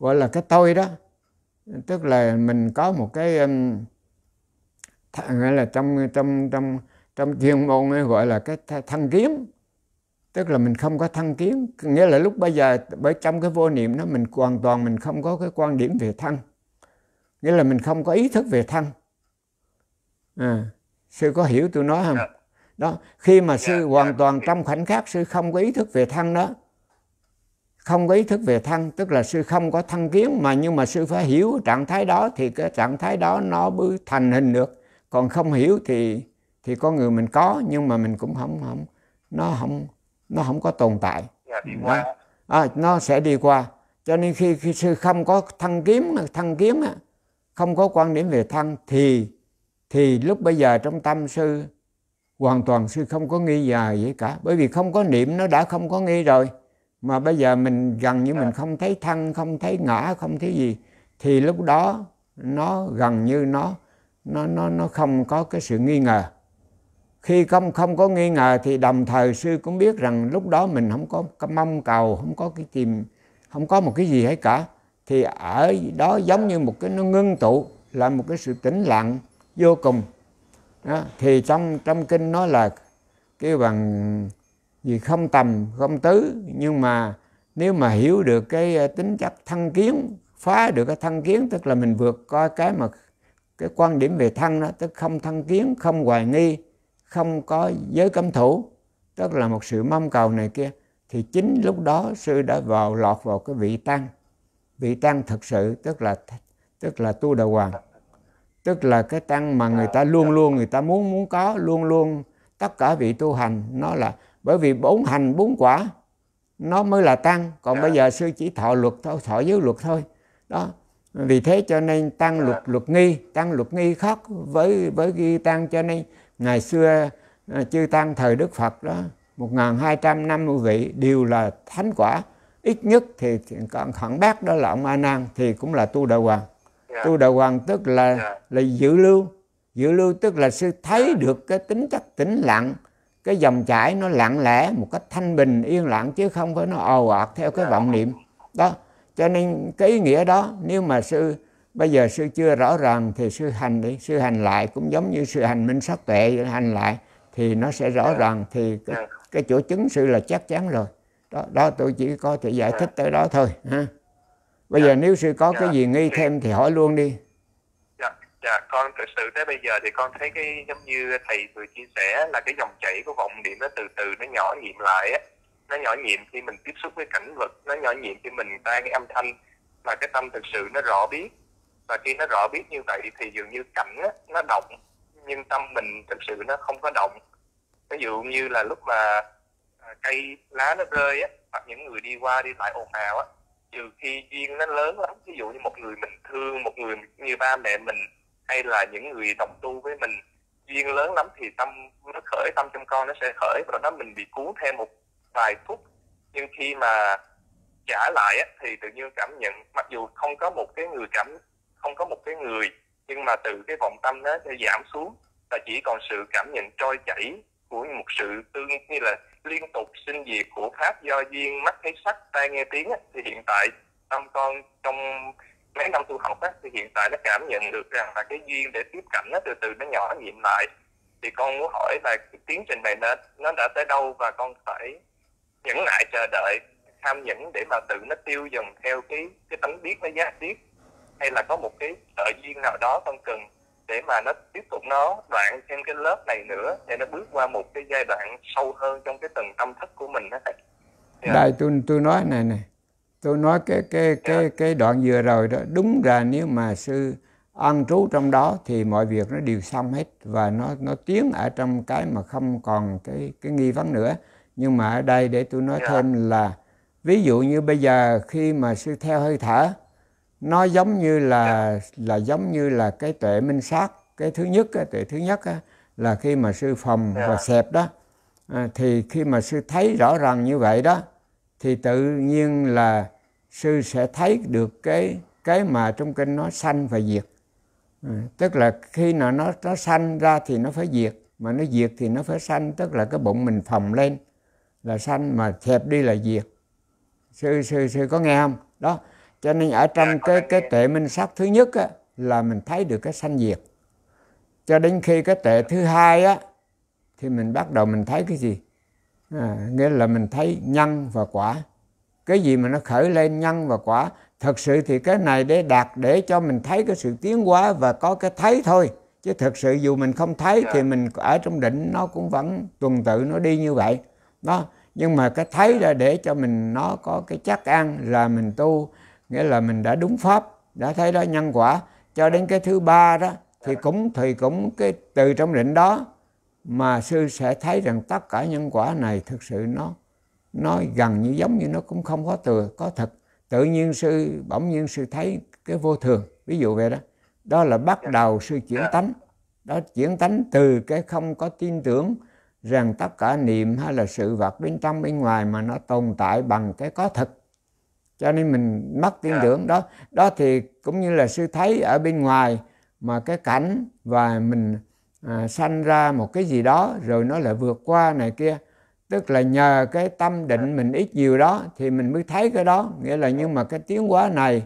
gọi là cái tôi đó tức là mình có một cái gọi là trong trong trong trong chuyên môn gọi là cái thăng kiếm tức là mình không có thăng kiến nghĩa là lúc bây giờ bởi trong cái vô niệm đó mình hoàn toàn mình không có cái quan điểm về thân nghĩa là mình không có ý thức về thân à, sư có hiểu tôi nói không dạ. đó khi mà sư dạ, dạ. hoàn toàn trong khoảnh khắc sư không có ý thức về thân đó không có ý thức về thân tức là sư không có thân kiến mà nhưng mà sư phải hiểu trạng thái đó thì cái trạng thái đó nó mới thành hình được còn không hiểu thì thì có người mình có nhưng mà mình cũng không không nó không nó không có tồn tại nó, dạ, à, nó sẽ đi qua cho nên khi, khi sư không có thân kiếm thân kiến không có quan điểm về thân thì thì lúc bây giờ trong tâm sư hoàn toàn sư không có nghi ngờ gì cả bởi vì không có niệm nó đã không có nghi rồi mà bây giờ mình gần như à. mình không thấy thân không thấy ngã không thấy gì thì lúc đó nó gần như nó nó nó nó không có cái sự nghi ngờ khi không không có nghi ngờ thì đồng thời sư cũng biết rằng lúc đó mình không có mong cầu không có cái tìm không có một cái gì hết cả thì ở đó giống à. như một cái nó ngưng tụ là một cái sự tĩnh lặng vô cùng đó. thì trong trong kinh nó là kêu bằng vì không tầm không tứ nhưng mà nếu mà hiểu được cái ờ, tính chất thăng kiến phá được cái thăng kiến tức là mình vượt coi cái mà cái quan điểm về thăng đó tức không thăng kiến không hoài nghi không có giới cấm thủ tức là một sự mong cầu này kia thì chính lúc đó sư đã vào lọt vào cái vị tăng vị tăng thực sự tức là tức là tu đà hoàng tức là cái tăng mà người ta luôn luôn người ta muốn muốn có luôn luôn tất cả vị tu hành nó là bởi vì bốn hành bốn quả nó mới là tăng còn bây dạ. giờ sư chỉ thọ luật thôi thọ giới luật thôi đó vì thế cho nên tăng luật dạ. luật nghi tăng luật nghi khác với với ghi tăng cho nên ngày xưa ờ, chư tăng thời đức phật đó một ngàn hai trăm năm 1250 vị đều là thánh quả ít nhất thì còn khoảng bác đó là ông a nan thì cũng là tu đạo hoàng yeah. Dạ. tu đạo hoàng tức là yeah. là dự lưu dự lưu tức là sư thấy được cái tính chất tĩnh lặng cái dòng chảy nó lặng lẽ một cách thanh bình yên lặng chứ không phải nó ồ ạt theo cái vọng niệm đó cho nên cái ý nghĩa đó nếu mà sư bây giờ sư chưa rõ ràng thì sư hành đi sư hành lại cũng giống như sư hành minh sắc tuệ hành lại thì nó sẽ rõ dạ. ràng thì cái, dạ. cái chỗ chứng sư là chắc chắn rồi đó, đó tôi chỉ có thể giải dạ. thích tới đó thôi ha bây giờ nếu sư có cái gì nghi thêm thì hỏi luôn đi Dạ, con thực sự tới bây giờ thì con thấy cái giống như thầy vừa chia sẻ là cái dòng chảy của vọng niệm nó từ từ nó nhỏ nhiệm lại á. Nó nhỏ nhiệm khi mình tiếp xúc với cảnh vật, nó nhỏ nhiệm khi mình tai cái âm thanh mà cái tâm thực sự nó rõ biết. Và khi nó rõ biết như vậy thì dường như cảnh á, nó động nhưng tâm mình thực sự nó không có động. Ví dụ như là lúc mà à, cây lá nó rơi á, hoặc những người đi qua đi lại ồn ào á, trừ khi duyên nó lớn lắm, ví dụ như một người mình thương, một người như ba mẹ mình hay là những người đồng tu với mình duyên lớn lắm thì tâm nó khởi tâm trong con nó sẽ khởi và đó mình bị cuốn thêm một vài phút nhưng khi mà trả lại á, thì tự nhiên cảm nhận mặc dù không có một cái người cảm không có một cái người nhưng mà từ cái vọng tâm nó sẽ giảm xuống và chỉ còn sự cảm nhận trôi chảy của một sự tương như là liên tục sinh diệt của pháp do duyên mắt thấy sắc tai nghe tiếng á, thì hiện tại tâm con trong mấy năm tu học á, thì hiện tại nó cảm nhận được rằng là cái duyên để tiếp cận nó từ từ nó nhỏ nhịn lại thì con muốn hỏi là cái tiến trình này nó nó đã tới đâu và con phải nhẫn nại chờ đợi tham nhẫn để mà tự nó tiêu dần theo cái cái tánh biết nó giác biết hay là có một cái trợ duyên nào đó con cần để mà nó tiếp tục nó đoạn thêm cái lớp này nữa để nó bước qua một cái giai đoạn sâu hơn trong cái tầng tâm thức của mình đó thầy. Đây tôi tôi nói này này tôi nói cái cái cái dạ. cái đoạn vừa rồi đó đúng là nếu mà sư ăn trú trong đó thì mọi việc nó đều xong hết và nó nó tiến ở trong cái mà không còn cái cái nghi vấn nữa nhưng mà ở đây để tôi nói dạ. thêm là ví dụ như bây giờ khi mà sư theo hơi thở nó giống như là dạ. là giống như là cái tuệ minh sát cái thứ nhất cái tuệ thứ nhất là khi mà sư phòng và xẹp đó à, thì khi mà sư thấy rõ ràng như vậy đó thì tự nhiên là sư sẽ thấy được cái cái mà trong kinh nó sanh và diệt ừ, tức là khi nào nó nó sanh ra thì nó phải diệt mà nó diệt thì nó phải sanh tức là cái bụng mình phồng lên là sanh mà thẹp đi là diệt sư sư sư có nghe không đó cho nên ở trong cái cái tệ minh sắc thứ nhất á, là mình thấy được cái sanh diệt cho đến khi cái tệ thứ hai á thì mình bắt đầu mình thấy cái gì à, nghĩa là mình thấy nhân và quả cái gì mà nó khởi lên nhân và quả thật sự thì cái này để đạt để cho mình thấy cái sự tiến hóa và có cái thấy thôi chứ thật sự dù mình không thấy thì dạ. mình ở trong định nó cũng vẫn tuần tự nó đi như vậy đó nhưng mà cái thấy là để cho mình nó có cái chắc ăn là mình tu nghĩa là mình đã đúng pháp đã thấy đó nhân quả cho đến cái thứ ba đó thì dạ. cũng thì cũng cái từ trong định đó mà sư sẽ thấy rằng tất cả nhân quả này thực sự nó nói gần như giống như nó cũng không có từ có thật tự nhiên sư bỗng nhiên sư thấy cái vô thường ví dụ vậy đó đó là bắt dạ. đầu sư chuyển dạ. tánh đó chuyển tánh từ cái không có tin tưởng rằng tất cả niệm hay là sự vật bên trong bên ngoài mà nó tồn tại bằng cái có thật cho nên mình mất tin dạ. tưởng đó đó thì cũng như là sư thấy ở bên ngoài mà cái cảnh và mình à, sanh ra một cái gì đó rồi nó lại vượt qua này kia tức là nhờ cái tâm định mình ít nhiều đó thì mình mới thấy cái đó nghĩa là nhưng mà cái tiến hóa này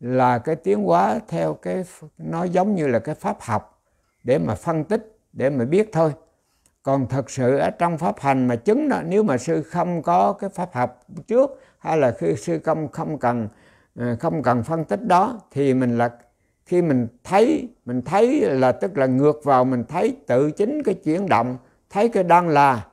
là cái tiến hóa theo cái nó giống như là cái pháp học để mà phân tích để mà biết thôi còn thật sự ở trong pháp hành mà chứng đó nếu mà sư không có cái pháp học trước hay là khi sư công không cần ờ, không cần phân tích đó thì mình là khi mình thấy mình thấy là tức là ngược vào mình thấy tự chính cái chuyển động thấy cái đang là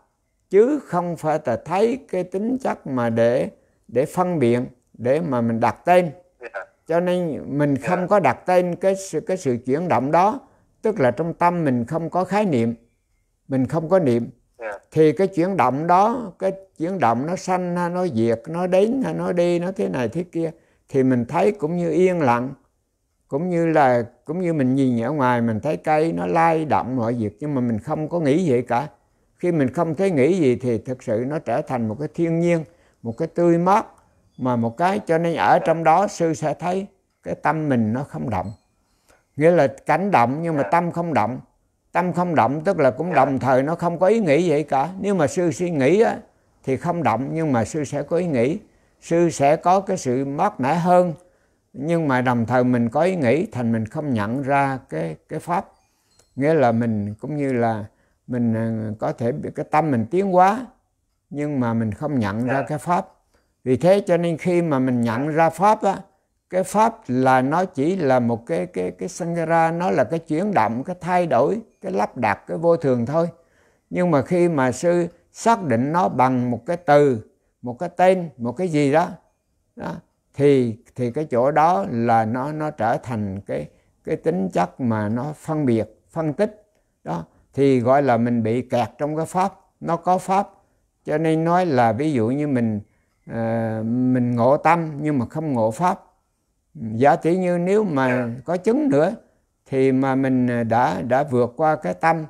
chứ không phải là thấy cái tính chất mà để để phân biệt để mà mình đặt tên dạ. cho nên mình không dạ. có đặt tên cái sự cái sự chuyển động đó tức là trong tâm mình không có khái niệm mình không có niệm dạ. thì cái chuyển động đó cái chuyển động nó sanh nó diệt nó đến hay nó đi nó thế này thế kia thì mình thấy cũng như yên lặng cũng như là cũng như mình nhìn ở ngoài mình thấy cây nó lay động mọi việc nhưng mà mình không có nghĩ vậy cả khi mình không thấy nghĩ gì thì thực sự nó trở thành một cái thiên nhiên một cái tươi mát mà một cái cho nên ở trong đó sư sẽ thấy cái tâm mình nó không động nghĩa là cảnh động nhưng mà tâm không động tâm không động tức là cũng đồng thời nó không có ý nghĩ vậy cả nếu mà sư suy nghĩ á, thì không động nhưng mà sư sẽ có ý nghĩ sư sẽ có cái sự mát mẻ hơn nhưng mà đồng thời mình có ý nghĩ thành mình không nhận ra cái cái pháp nghĩa là mình cũng như là mình à, có thể cái tâm mình tiến quá nhưng mà mình không nhận ra dạ. cái pháp vì thế cho nên khi mà mình nhận dạ. ra pháp á cái pháp là nó chỉ là một cái cái cái sanh ra nó là cái chuyển động cái thay đổi cái lắp đặt cái vô thường thôi nhưng mà khi mà sư xác định nó bằng một cái từ một cái tên một cái gì đó, đó thì thì cái chỗ đó là nó nó trở thành cái cái tính chất mà nó phân biệt phân tích đó thì gọi là mình bị kẹt trong cái pháp nó có pháp cho nên nói là ví dụ như mình ờ, mình ngộ tâm nhưng mà không ngộ pháp giả tỷ như nếu mà có chứng nữa thì mà mình đã đã vượt qua cái tâm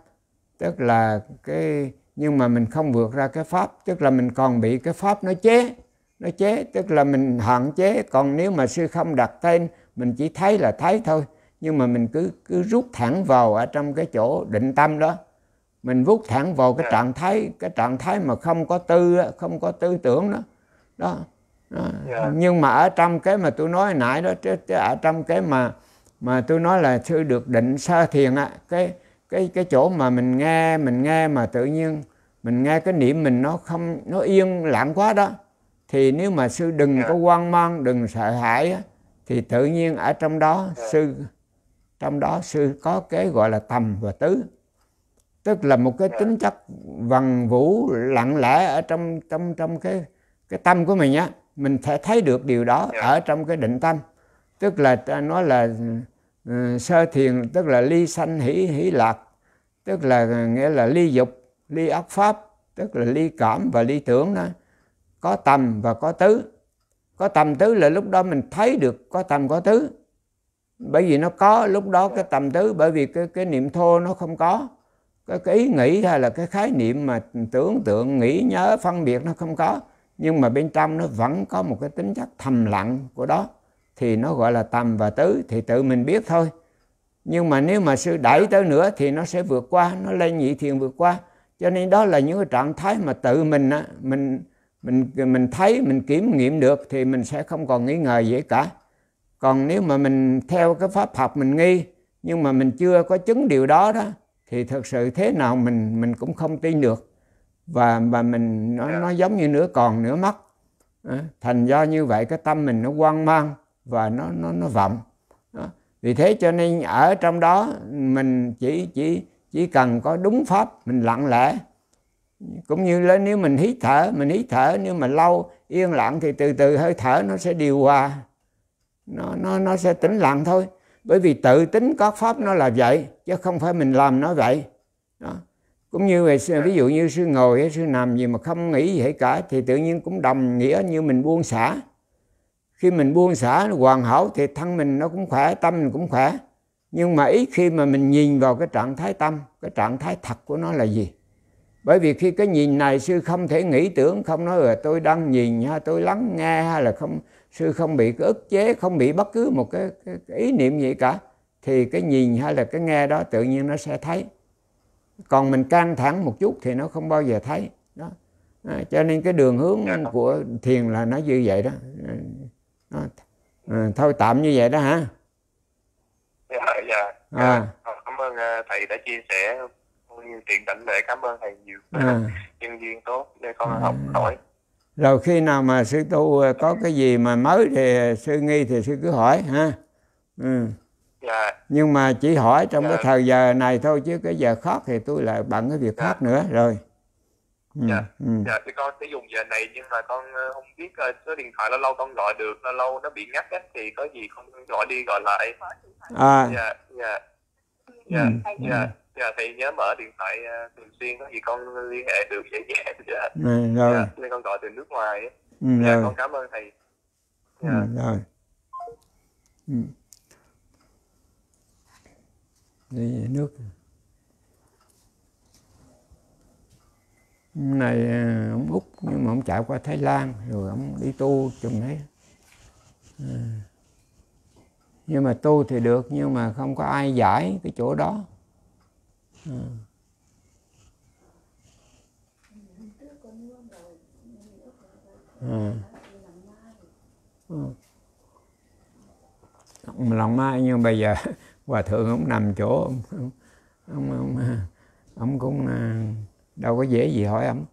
tức là cái nhưng mà mình không vượt ra cái pháp tức là mình còn bị cái pháp nó chế nó chế tức là mình hạn chế còn nếu mà sư không đặt tên mình chỉ thấy là thấy thôi nhưng mà mình cứ cứ rút thẳng vào ở trong cái chỗ định tâm đó mình rút thẳng vào cái trạng dạ. thái cái trạng thái mà không có tư không có tư tưởng đó đó, đó. Yeah. Dạ. nhưng mà ở trong cái mà tôi nói nãy đó chứ, chứ ở trong cái mà mà tôi nói là sư được định sơ thiền á cái cái cái chỗ mà mình nghe mình nghe mà tự nhiên mình nghe cái niệm mình nó không nó yên lặng quá đó thì nếu mà sư đừng yeah. có dạ. quan mang đừng sợ hãi á, thì tự nhiên ở trong đó yeah. sư trong đó sư có cái gọi là tầm và tứ tức là một cái tính chất vần vũ lặng lẽ ở trong trong trong cái cái tâm của mình á mình sẽ thấy được điều đó dạ. ở trong cái định tâm tức là ta nói là ừ, sơ thiền tức là ly sanh hỷ hỷ lạc tức là ừ, nghĩa là ly dục ly ác pháp tức là ly cảm và ly tưởng đó có tầm và có tứ có tầm tứ là lúc đó mình thấy được có tầm có tứ bởi vì nó có lúc đó cái tầm tứ bởi vì cái cái niệm thô nó không có cái, cái ý nghĩ hay là cái khái niệm mà tưởng tượng nghĩ nhớ phân biệt nó không có nhưng mà bên trong nó vẫn có một cái tính chất thầm lặng của đó thì nó gọi là tầm và tứ thì tự mình biết thôi nhưng mà nếu mà sư đẩy tới nữa thì nó sẽ vượt qua nó lên nhị thiền vượt qua cho nên đó là những cái trạng thái mà tự mình mình mình mình thấy mình kiểm nghiệm được thì mình sẽ không còn nghi ngờ gì cả còn nếu mà mình theo cái pháp học mình nghi nhưng mà mình chưa có chứng điều đó đó thì thật sự thế nào mình mình cũng không tin được và và mình nó dạ. nó giống như nửa còn nửa mất ờ, thành do như vậy cái tâm mình nó quan mang và nó nó nó vọng ờ, vì thế cho nên ở trong đó mình chỉ chỉ chỉ cần có đúng pháp mình lặng lẽ cũng như là nếu mình hít thở mình hít thở nhưng mà lâu yên lặng thì từ từ hơi thở nó sẽ điều hòa nó nó nó sẽ tĩnh lặng thôi bởi vì tự tính có pháp nó là vậy chứ không phải mình làm nó vậy đó cũng như vậy ví dụ như sư ngồi hay sư nằm gì mà không nghĩ gì hết cả thì tự nhiên cũng đồng nghĩa như mình buông xả khi mình buông xả hoàn hảo thì thân mình nó cũng khỏe tâm mình cũng khỏe nhưng mà ít khi mà mình nhìn vào cái trạng thái tâm cái trạng thái thật của nó là gì bởi vì khi cái nhìn này sư không thể nghĩ tưởng không nói là tôi đang nhìn ha tôi lắng nghe hay là không sư không bị cái ức chế không bị bất cứ một cái, cái, cái ý niệm gì cả thì cái nhìn hay là cái nghe đó tự nhiên nó sẽ thấy còn mình căng thẳng một chút thì nó không bao giờ thấy đó à, cho nên cái đường hướng của thiền là nó như vậy đó à, à, thôi tạm như vậy đó hả dạ dạ, dạ à. Ờ, cảm ơn ờ, thầy đã chia sẻ tiện cảnh để cảm ơn thầy nhiều à. *laughs* nhân viên tốt để con à. học hỏi rồi khi nào mà sư tu ờ, có cái gì mà mới thì ờ, sư nghi thì sư cứ hỏi ha ừ. Dạ. nhưng mà chỉ hỏi trong dạ. cái thời giờ này thôi chứ cái giờ khác thì tôi lại bận cái việc dạ. khác nữa rồi ừ, dạ ừ. dạ thì con sẽ dùng giờ này nhưng mà con ờ, không biết số điện thoại lâu lâu con gọi được lâu lâu nó bị ngắt ấy, thì có gì con gọi đi gọi lại à dạ dạ ừ. dạ ừ. dạ dạ thì nhớ mở điện thoại thường xuyên có gì con liên hệ được dễ dàng dạ. Ừ, rồi dạ. Ừ, dạ con cảm ơn thầy ừ, dạ. rồi ừ. đi nước Hôm này à, ông út nhưng mà ông chạy qua thái lan rồi ông đi tu chừng ấy à. nhưng mà tu thì được nhưng mà không có ai giải cái chỗ đó à. à. lòng mai nhưng bây giờ *laughs* hòa thượng ông nằm chỗ ông ông, ông, ông, ông cũng ờ, đâu có dễ gì hỏi ông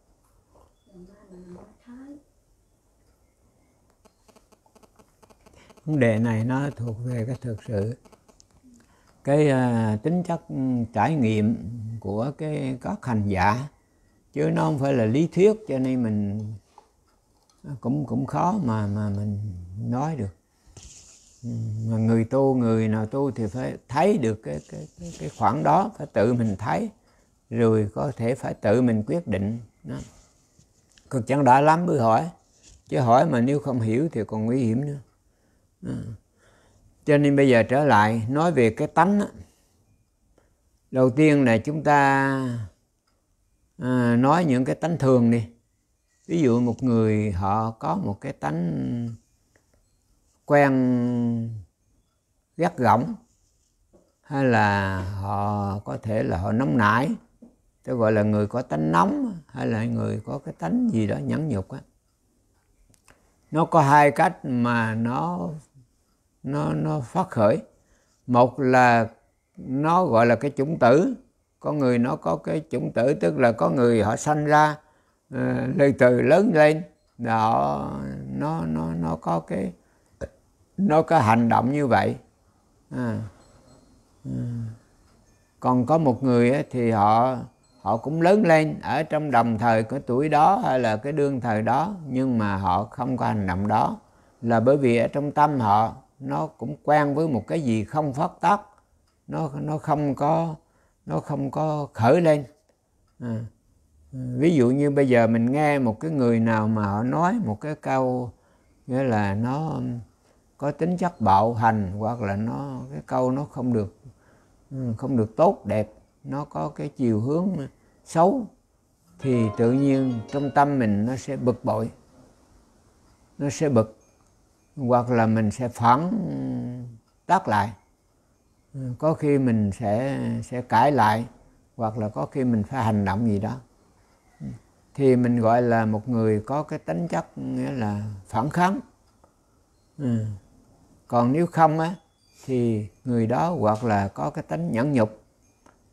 vấn đề này nó thuộc về cái thực sự cái uh, tính chất trải nghiệm của cái các hành giả chứ nó không phải là lý thuyết cho nên mình cũng cũng khó mà mà mình nói được mà người tu người nào tu thì phải thấy được cái cái cái, khoảng đó phải tự mình thấy rồi có thể phải tự mình quyết định đó. cực chẳng đã lắm mới hỏi chứ hỏi mà nếu không hiểu thì còn nguy hiểm nữa đó. cho nên bây giờ trở lại nói về cái tánh đó. đầu tiên là chúng ta à, nói những cái tánh thường đi ví dụ một người họ có một cái tánh quen gắt gỏng hay là họ có thể là họ nóng nảy tôi gọi là người có tánh nóng hay là người có cái tánh gì đó nhẫn nhục á nó có hai cách mà nó nó nó phát khởi một là nó gọi là cái chủng tử có người nó có cái chủng tử tức là có người họ sanh ra từ ờ, từ lớn lên họ nó nó nó có cái nó có hành động như vậy à. à. còn có một người ấy, thì họ họ cũng lớn lên ở trong đồng thời cái tuổi đó hay là cái đương thời đó nhưng mà họ không có hành động đó là bởi vì ở trong tâm họ nó cũng quen với một cái gì không phát tác nó nó không có nó không có khởi lên à ví dụ như bây giờ mình nghe một cái người nào mà họ nói một cái câu nghĩa là nó có tính chất bạo hành hoặc là nó cái câu nó không được ừ, không được tốt đẹp nó có cái chiều hướng xấu thì tự nhiên trong tâm mình nó sẽ bực bội nó sẽ bực hoặc là mình sẽ phản tác lại ừ, có khi mình sẽ sẽ cãi lại hoặc là có khi mình phải hành động gì đó thì mình gọi là một người có cái tính chất nghĩa là phản kháng ừ. còn nếu không á thì người đó hoặc là có cái tính nhẫn nhục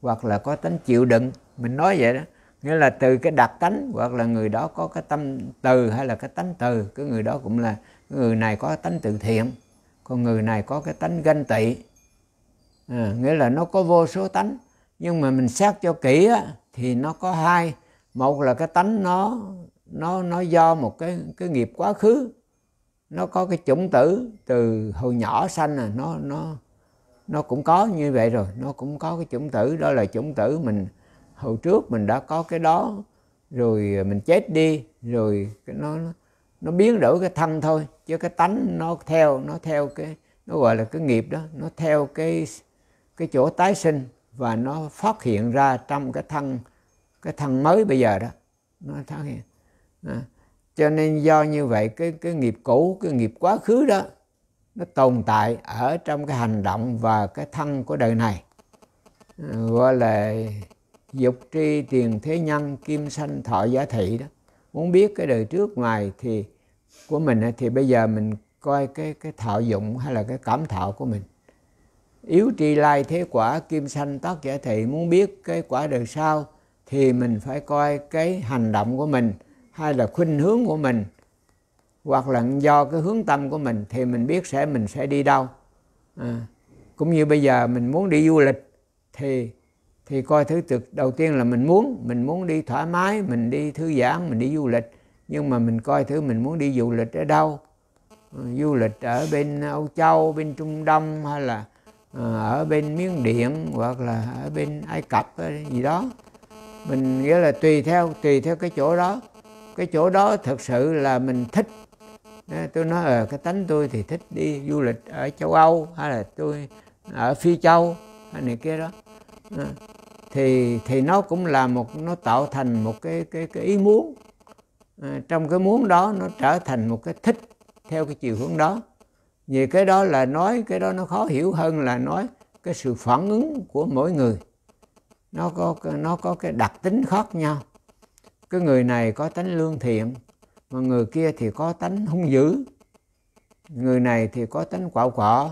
hoặc là có tính chịu đựng mình nói vậy đó nghĩa là từ cái đặc tánh hoặc là người đó có cái tâm từ hay là cái tánh từ cái người đó cũng là người này có tánh từ thiện còn người này có cái tánh ganh tị à, nghĩa là nó có vô số tánh nhưng mà mình xét cho kỹ á, thì nó có hai một là cái tánh nó nó nó do một cái cái nghiệp quá khứ nó có cái chủng tử từ hồi nhỏ sanh à nó nó nó cũng có như vậy rồi nó cũng có cái chủng tử đó là chủng tử mình hồi trước mình đã có cái đó rồi mình chết đi rồi cái nó nó biến đổi cái thân thôi chứ cái tánh nó theo nó theo cái nó gọi là cái nghiệp đó nó theo cái cái chỗ tái sinh và nó phát hiện ra trong cái thân cái thân mới bây giờ đó nó thoát hiện à. cho nên do như vậy cái cái nghiệp cũ cái nghiệp quá khứ đó nó tồn tại ở trong cái hành động và cái thân của đời này à, gọi là dục tri tiền thế nhân kim sanh thọ giả thị đó muốn biết cái đời trước ngoài thì của mình thì bây giờ mình coi cái cái thọ dụng hay là cái cảm thọ của mình yếu tri lai thế quả kim sanh tác giả thị muốn biết cái quả đời sau thì mình phải coi cái hành động của mình hay là khuynh hướng của mình hoặc là do cái hướng tâm của mình thì mình biết sẽ mình sẽ đi đâu à, cũng như bây giờ mình muốn đi du lịch thì thì coi thứ tự đầu tiên là mình muốn mình muốn đi thoải mái mình đi thư giãn mình đi du lịch nhưng mà mình coi thứ mình muốn đi du lịch ở đâu à, du lịch ở bên Âu Châu bên Trung Đông hay là à, ở bên Miến Điện hoặc là ở bên Ai Cập ờ, gì đó mình nghĩa là tùy theo tùy theo cái chỗ đó cái chỗ đó thật sự là mình thích tôi nói ở ờ, cái tánh tôi thì thích đi du lịch ở châu âu hay là tôi ở phi châu hay này kia đó thì thì nó cũng là một nó tạo thành một cái cái cái ý muốn ờ, trong cái muốn đó nó trở thành một cái thích theo cái chiều hướng đó vì cái đó là nói cái đó nó khó hiểu hơn là nói cái sự phản ứng của mỗi người nó có nó có cái đặc tính khác nhau cái người này có tánh lương thiện mà người kia thì có tánh hung dữ người này thì có tánh quạo quọ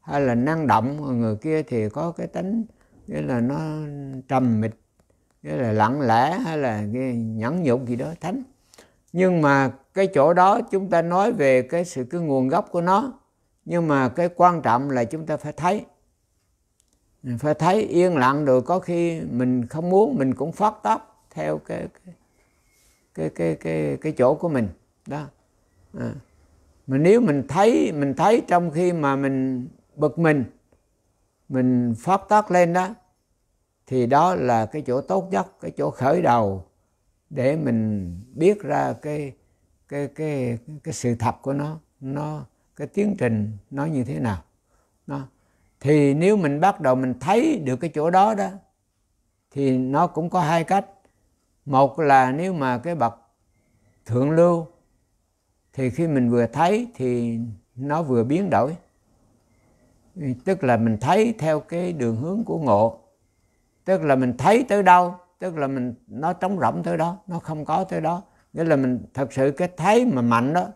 hay là năng động mà người kia thì có cái tánh nghĩa là nó trầm mịch nghĩa là lặng lẽ hay là nhẫn nhục gì đó thánh nhưng mà cái chỗ đó chúng ta nói về cái sự cái nguồn gốc của nó nhưng mà cái quan trọng là chúng ta phải thấy phải thấy yên lặng rồi có khi mình không muốn mình cũng phát tóc theo cái cái cái cái cái, cái chỗ của mình đó à. mà nếu mình thấy mình thấy trong khi mà mình bực mình mình phát tác lên đó thì đó là cái chỗ tốt nhất cái chỗ khởi đầu để mình biết ra cái cái cái cái sự thật của nó nó cái tiến trình nó như thế nào nó thì nếu mình bắt đầu mình thấy được cái chỗ đó đó thì nó cũng có hai cách một là nếu mà cái bậc thượng lưu thì khi mình vừa thấy thì nó vừa biến đổi tức là mình thấy theo cái đường hướng của ngộ tức là mình thấy tới đâu tức là mình nó trống rỗng tới đó nó không có tới đó nghĩa là mình thật sự cái thấy mà mạnh đó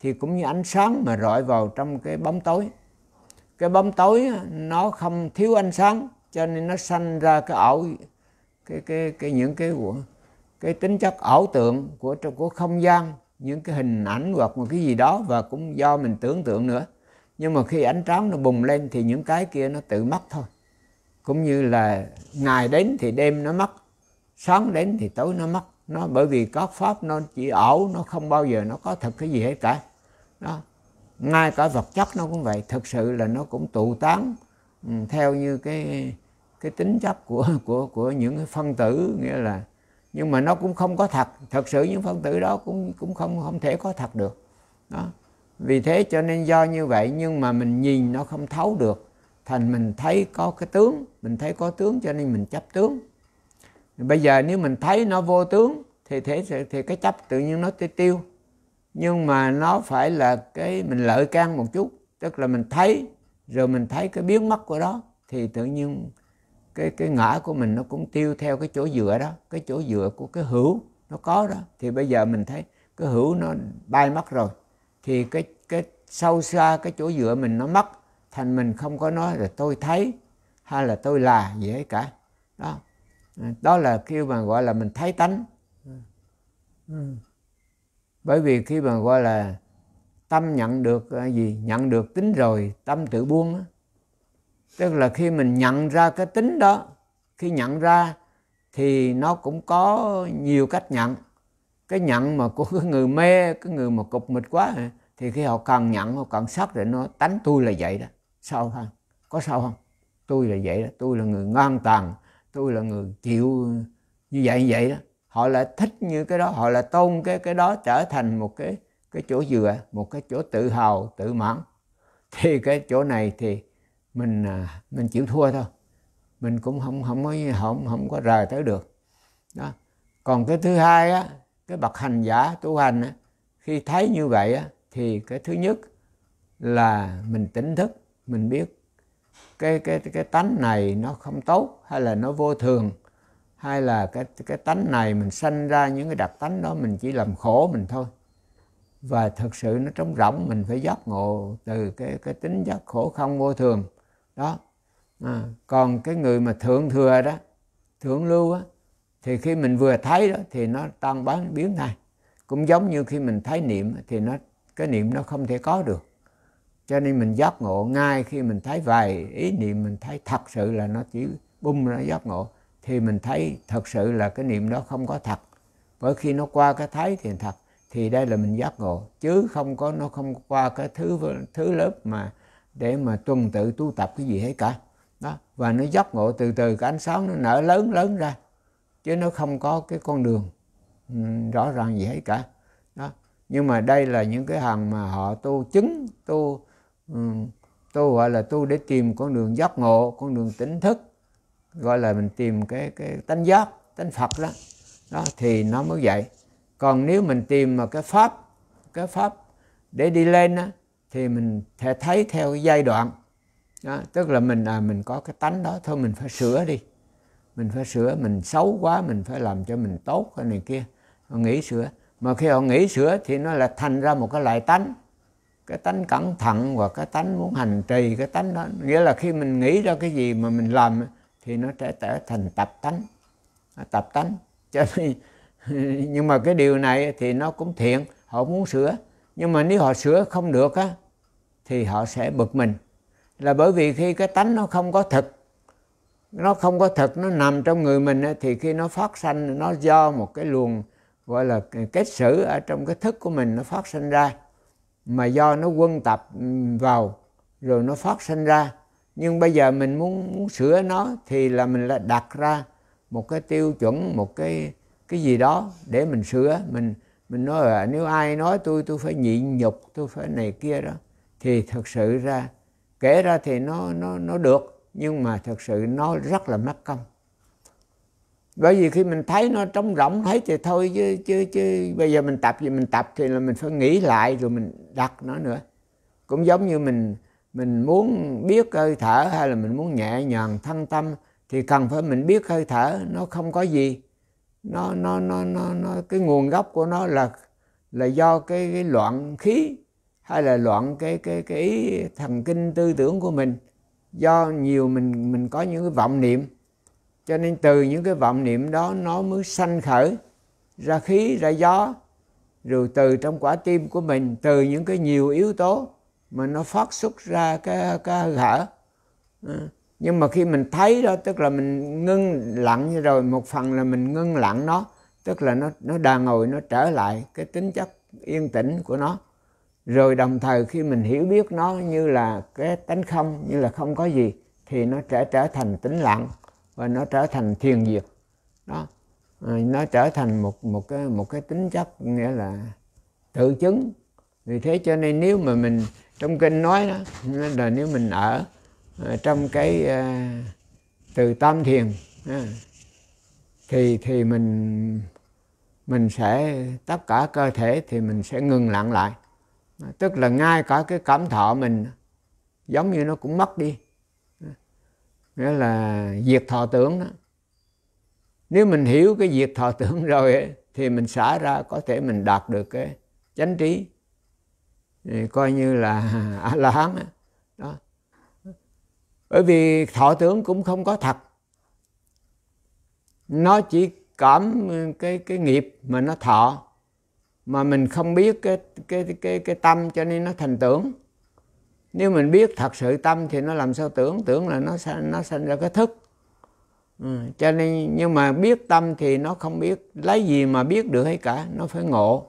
thì cũng như ánh sáng mà rọi vào trong cái bóng tối cái bóng tối nó không thiếu ánh sáng cho nên nó sanh ra cái ảo cái cái cái những cái của cái tính chất ảo tượng của của không gian những cái hình ảnh hoặc một cái gì đó và cũng do mình tưởng tượng nữa nhưng mà khi ánh sáng nó bùng lên thì những cái kia nó tự mất thôi cũng như là ngày đến thì đêm nó mất sáng đến thì tối nó mất nó bởi vì các pháp nó chỉ ảo nó không bao giờ nó có thật cái gì hết cả đó ngay cả vật chất nó cũng vậy thực sự là nó cũng tụ tán ừ, theo như cái cái tính chất của của của những cái phân tử nghĩa là nhưng mà nó cũng không có thật thật sự những phân tử đó cũng cũng không không thể có thật được đó vì thế cho nên do như vậy nhưng mà mình nhìn nó không thấu được thành mình thấy có cái tướng mình thấy có tướng cho nên mình chấp tướng bây giờ nếu mình thấy nó vô tướng thì thế thì cái chấp tự nhiên nó tiêu nhưng mà nó phải là cái mình lợi can một chút tức là mình thấy rồi mình thấy cái biến mất của đó thì tự nhiên cái cái ngã của mình nó cũng tiêu theo cái chỗ dựa đó cái chỗ dựa của cái hữu nó có đó thì bây giờ mình thấy cái hữu nó bay mất rồi thì cái cái sâu xa cái chỗ dựa mình nó mất thành mình không có nói là tôi thấy hay là tôi là gì ấy cả đó đó là kêu mà gọi là mình thấy tánh ừ. ừ bởi vì khi mà gọi là tâm nhận được ờ, gì nhận được tính rồi tâm tự buông đó. tức là khi mình nhận ra cái tính đó khi nhận ra thì nó cũng có nhiều cách nhận cái nhận mà của cái người mê cái người mà cục mịch quá thì khi họ cần nhận họ cần sắc để nó tánh tôi là vậy đó sao không có sao không tôi là vậy đó tôi là người ngang tàn tôi là người chịu như vậy như vậy đó họ lại thích như cái đó họ lại tôn cái cái đó trở thành một cái cái chỗ dựa một cái chỗ tự hào tự mãn thì cái chỗ này thì mình à, mình chịu thua thôi mình cũng không không có không không có rời tới được đó còn cái thứ hai á cái bậc hành giả tu hành á, khi thấy như vậy á, thì cái thứ nhất là mình tỉnh thức mình biết cái cái cái tánh này nó không tốt hay là nó vô thường hay là cái cái tánh này mình sanh ra những cái đặc tánh đó mình chỉ làm khổ mình thôi và thật sự nó trống rỗng mình phải giác ngộ từ cái cái tính giác khổ không vô thường đó à, còn cái người mà thượng thừa đó thượng lưu á thì khi mình vừa thấy đó thì nó tan bán biến ngay cũng giống như khi mình thấy niệm thì nó cái niệm nó không thể có được cho nên mình giác ngộ ngay khi mình thấy vài ý niệm mình thấy thật sự là nó chỉ bung ra giác ngộ thì mình thấy thật sự là cái niệm đó không có thật bởi khi nó qua cái thấy thì thật thì đây là mình giác ngộ chứ không có nó không qua cái thứ thứ lớp mà để mà tuần tự tu tập cái gì hết cả đó và nó giác ngộ từ từ cái ánh sáng nó nở lớn lớn ra chứ nó không có cái con đường ừ, rõ ràng gì hết cả đó nhưng mà đây là những cái hàng mà họ tu chứng tu ừ, tu gọi là tu để tìm con đường giác ngộ con đường tỉnh thức gọi là mình tìm cái cái tánh giác tánh phật đó đó thì nó mới vậy còn nếu mình tìm mà cái pháp cái pháp để đi lên đó, thì mình sẽ thấy theo cái giai đoạn đó, tức là mình à, mình có cái tánh đó thôi mình phải sửa đi mình phải sửa mình xấu quá mình phải làm cho mình tốt cái này kia họ nghĩ sửa mà khi họ nghĩ sửa thì nó là thành ra một cái loại tánh cái tánh cẩn thận và cái tánh muốn hành trì cái tánh đó nghĩa là khi mình nghĩ ra cái gì mà mình làm thì nó sẽ trở thành tập tánh à, tập tánh cho *laughs* nhưng mà cái điều này thì nó cũng thiện họ muốn sửa nhưng mà nếu họ sửa không được á thì họ sẽ bực mình là bởi vì khi cái tánh nó không có thực nó không có thực nó nằm trong người mình thì khi nó phát sanh nó do một cái luồng gọi là kết sử ở trong cái thức của mình nó phát sinh ra mà do nó quân tập ừ, vào rồi nó phát sinh ra nhưng bây giờ mình muốn muốn sửa nó thì là mình là đặt ra một cái tiêu chuẩn một cái cái gì đó để mình sửa mình mình nói là nếu ai nói tôi tôi phải nhịn nhục tôi phải này kia đó thì thật sự ra kể ra thì nó nó nó được nhưng mà thật sự nó rất là mất công bởi vì khi mình thấy nó trống rỗng thấy thì thôi chứ chứ chứ bây giờ mình tập gì mình tập thì là mình phải nghĩ lại rồi mình đặt nó nữa cũng giống như mình mình muốn biết hơi thở hay là mình muốn nhẹ nhàng thanh tâm thì cần phải mình biết hơi thở nó không có gì nó nó nó nó, nó cái nguồn gốc của nó là là do cái, cái loạn khí hay là loạn cái cái cái ý thần kinh tư tưởng của mình do nhiều mình mình có những cái vọng niệm cho nên từ những cái vọng niệm đó nó mới sanh khởi ra khí ra gió rồi từ trong quả tim của mình từ những cái nhiều yếu tố mà nó phát xuất ra cái cái hở ừ. nhưng mà khi mình thấy đó tức là mình ngưng lặng rồi một phần là mình ngưng lặng nó tức là nó nó đang ngồi nó trở lại cái tính chất yên tĩnh của nó rồi đồng thời khi mình hiểu biết nó như là cái tánh không như là không có gì thì nó trở trở thành tĩnh lặng và nó trở thành thiền diệt đó ờ, nó trở thành một một cái một cái tính chất nghĩa là tự chứng vì thế cho nên nếu mà mình trong kinh nói đó là nếu mình ở ờ, trong cái ờ, từ tam thiền ờ, thì thì mình mình sẽ tất cả cơ thể thì mình sẽ ngừng lặng lại tức là ngay cả cái cảm thọ mình giống như nó cũng mất đi nghĩa là diệt thọ tưởng đó nếu mình hiểu cái diệt thọ tưởng *laughs* rồi ấy, thì mình xả ra có thể mình đạt được cái chánh trí coi như là a la hán đó bởi vì thọ tưởng cũng không có thật nó chỉ cảm cái cái nghiệp mà nó thọ mà mình không biết cái cái cái cái tâm cho nên nó thành tưởng nếu mình biết thật sự tâm thì nó làm sao tưởng tưởng là nó sanh nó sinh ra cái thức ừ, cho nên nhưng mà biết tâm thì nó không biết lấy gì mà biết được hết cả nó phải ngộ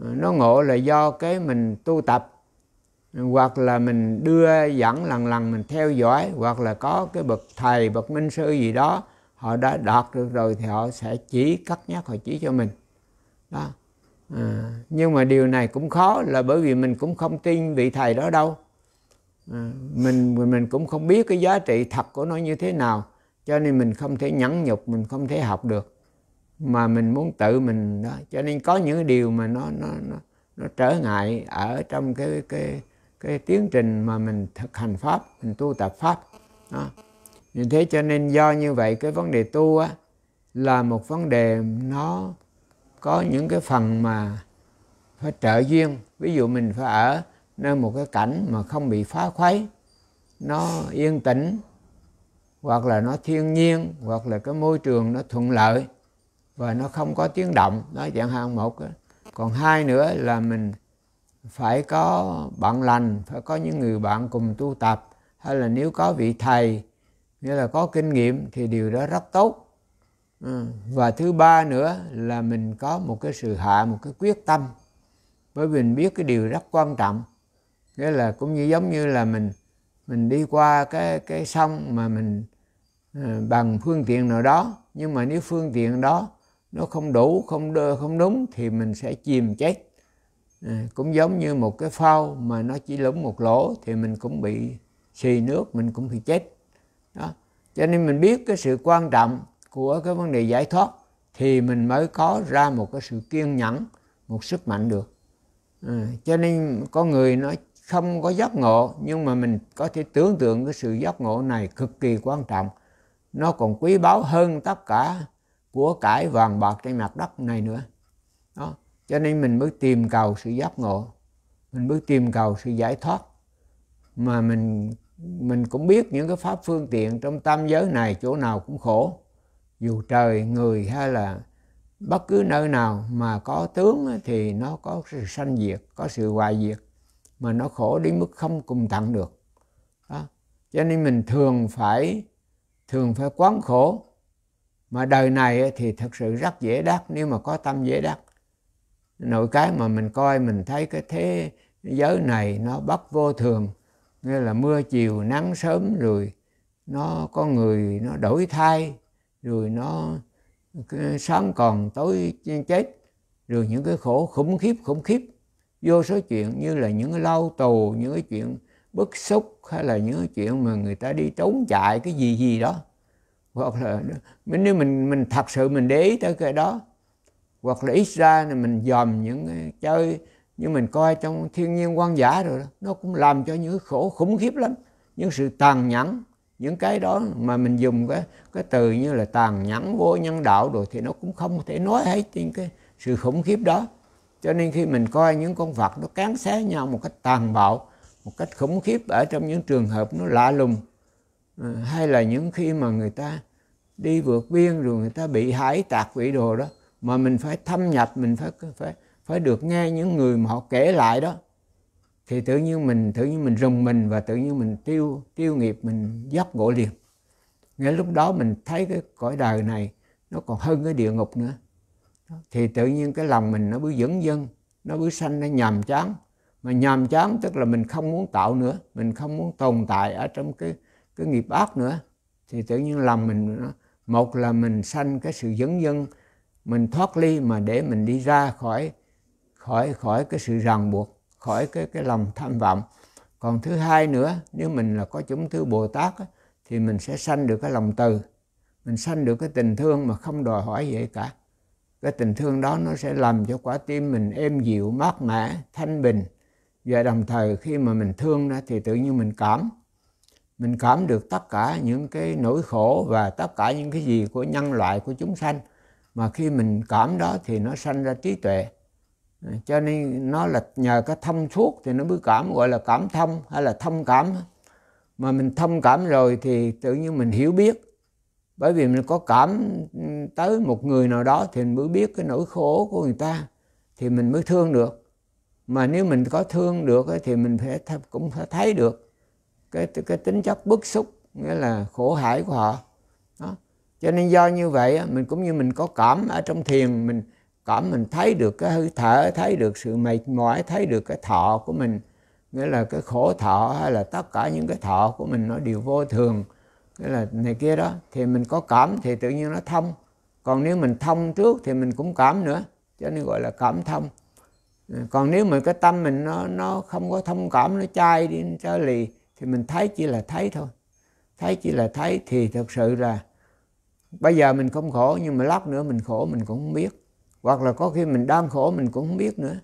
Ờ, nó ngộ là do cái mình tu tập hoặc là mình đưa dẫn lần lần mình theo dõi hoặc là có cái bậc thầy bậc minh sư gì đó họ đã đạt được rồi thì họ sẽ chỉ cắt nhắc họ chỉ cho mình đó à, nhưng mà điều này cũng khó là bởi vì mình cũng không tin vị thầy đó đâu à, mình mình cũng không biết cái giá trị thật của nó như thế nào cho nên mình không thể nhẫn nhục mình không thể học được mà mình muốn tự mình đó cho nên có những điều mà nó nó nó, nó trở ngại ở trong cái cái cái tiến trình mà mình thực hành pháp mình tu tập pháp đó. vì thế cho nên do như vậy cái vấn đề tu á là một vấn đề nó có những cái phần mà phải trợ duyên ví dụ mình phải ở nơi một cái cảnh mà không bị phá khuấy nó yên tĩnh hoặc là nó thiên nhiên hoặc là cái môi trường nó thuận lợi và nó không có tiếng động đó dạng hàng một còn hai nữa là mình phải có bạn lành phải có những người bạn cùng tu tập hay là nếu có vị thầy nghĩa là có kinh nghiệm thì điều đó rất tốt ừ, và thứ ba nữa là mình có một cái sự hạ một cái quyết tâm bởi vì mình biết cái điều rất quan trọng nghĩa là cũng như giống như là mình mình đi qua cái cái sông mà mình ờ, bằng phương tiện nào đó nhưng mà nếu phương tiện đó nó không đủ không đơ, không đúng thì mình sẽ chìm chết à, cũng giống như một cái phao mà nó chỉ lủng một lỗ thì mình cũng bị xì nước mình cũng bị chết đó cho nên mình biết cái sự quan trọng của cái vấn đề giải thoát thì mình mới có ra một cái sự kiên nhẫn một sức mạnh được à, cho nên có người nó không có giác ngộ nhưng mà mình có thể tưởng tượng cái sự giác ngộ này cực kỳ quan trọng nó còn quý báu hơn tất cả của cải vàng bạc trên mặt đất này nữa đó cho nên mình mới tìm cầu sự giác ngộ mình mới tìm cầu sự giải thoát mà mình mình cũng biết những cái pháp phương tiện trong tam giới này chỗ nào cũng khổ dù trời người hay là bất cứ nơi nào mà có tướng thì nó có sự sanh diệt có sự hoại diệt mà nó khổ đến mức không cùng tặng được đó. cho nên mình thường phải thường phải quán khổ mà đời này thì thật sự rất dễ đắc nếu mà có tâm dễ đắc nội cái mà mình coi mình thấy cái thế giới này nó bất vô thường nghĩa là mưa chiều nắng sớm rồi nó có người nó đổi thay rồi nó sáng còn tối chết rồi những cái khổ khủng khiếp khủng khiếp vô số chuyện như là những cái lau tù những cái chuyện bức xúc hay là những cái chuyện mà người ta đi trốn chạy cái gì gì đó hoặc là nếu mình mình thật sự mình để ý tới cái đó hoặc là ít ra là mình dòm những cái chơi như mình coi trong thiên nhiên quan giả rồi đó nó cũng làm cho những khổ khủng khiếp lắm những sự tàn nhẫn những cái đó mà mình dùng cái cái từ như là tàn nhẫn vô nhân đạo rồi thì nó cũng không thể nói hết trên cái sự khủng khiếp đó cho nên khi mình coi những con vật nó cán xé nhau một cách tàn bạo một cách khủng khiếp ở trong những trường hợp nó lạ lùng Ờ, hay là những khi mà người ta đi vượt biên rồi người ta bị hải tạc bị đồ đó mà mình phải thâm nhập mình phải phải phải được nghe những người mà họ kể lại đó thì tự nhiên mình tự nhiên mình rùng mình và tự nhiên mình tiêu tiêu nghiệp mình dắt gỗ liền Ngay lúc đó mình thấy cái cõi đời này nó còn hơn cái địa ngục nữa thì tự nhiên cái lòng mình nó cứ dẫn dân nó cứ sanh nó nhàm chán mà nhàm chán tức là mình không muốn tạo nữa mình không muốn tồn tại ở trong cái cái nghiệp ác nữa thì tự nhiên làm mình một là mình sanh cái sự dấn dân mình thoát ly mà để mình đi ra khỏi khỏi khỏi cái sự ràng buộc khỏi cái cái lòng tham vọng còn thứ hai nữa nếu mình là có chúng thứ bồ tát thì mình sẽ sanh được cái lòng từ mình sanh được cái tình thương mà không đòi hỏi gì cả cái tình thương đó nó sẽ làm cho quả tim mình êm dịu mát mẻ thanh bình và đồng thời khi mà mình thương đó thì tự nhiên mình cảm mình cảm được tất cả những cái nỗi khổ và tất cả những cái gì của nhân loại của chúng sanh mà khi mình cảm đó thì nó sanh ra trí tuệ cho nên nó là nhờ cái thông suốt thì nó mới cảm gọi là cảm thông hay là thông cảm mà mình thông cảm rồi thì tự nhiên mình hiểu biết bởi vì mình có cảm tới một người nào đó thì mình mới biết cái nỗi khổ của người ta thì mình mới thương được mà nếu mình có thương được thì mình phải cũng phải thấy được cái cái tính chất bức xúc nghĩa là khổ hải của họ đó. cho nên do như vậy mình cũng như mình có cảm ở trong thiền mình cảm mình thấy được cái hơi thở thấy được sự mệt mỏi thấy được cái thọ của mình nghĩa là cái khổ thọ hay là tất cả những cái thọ của mình nó đều vô thường nghĩa là này kia đó thì mình có cảm thì tự nhiên nó thông còn nếu mình thông trước thì mình cũng cảm nữa cho nên gọi là cảm thông còn nếu mà cái tâm mình nó nó không có thông cảm nó chai đi nó trở lì thì mình thấy chỉ là thấy thôi thấy chỉ là thấy thì thật sự là bây giờ mình không khổ nhưng mà lát nữa mình khổ mình cũng không biết hoặc là có khi mình đang khổ mình cũng không biết nữa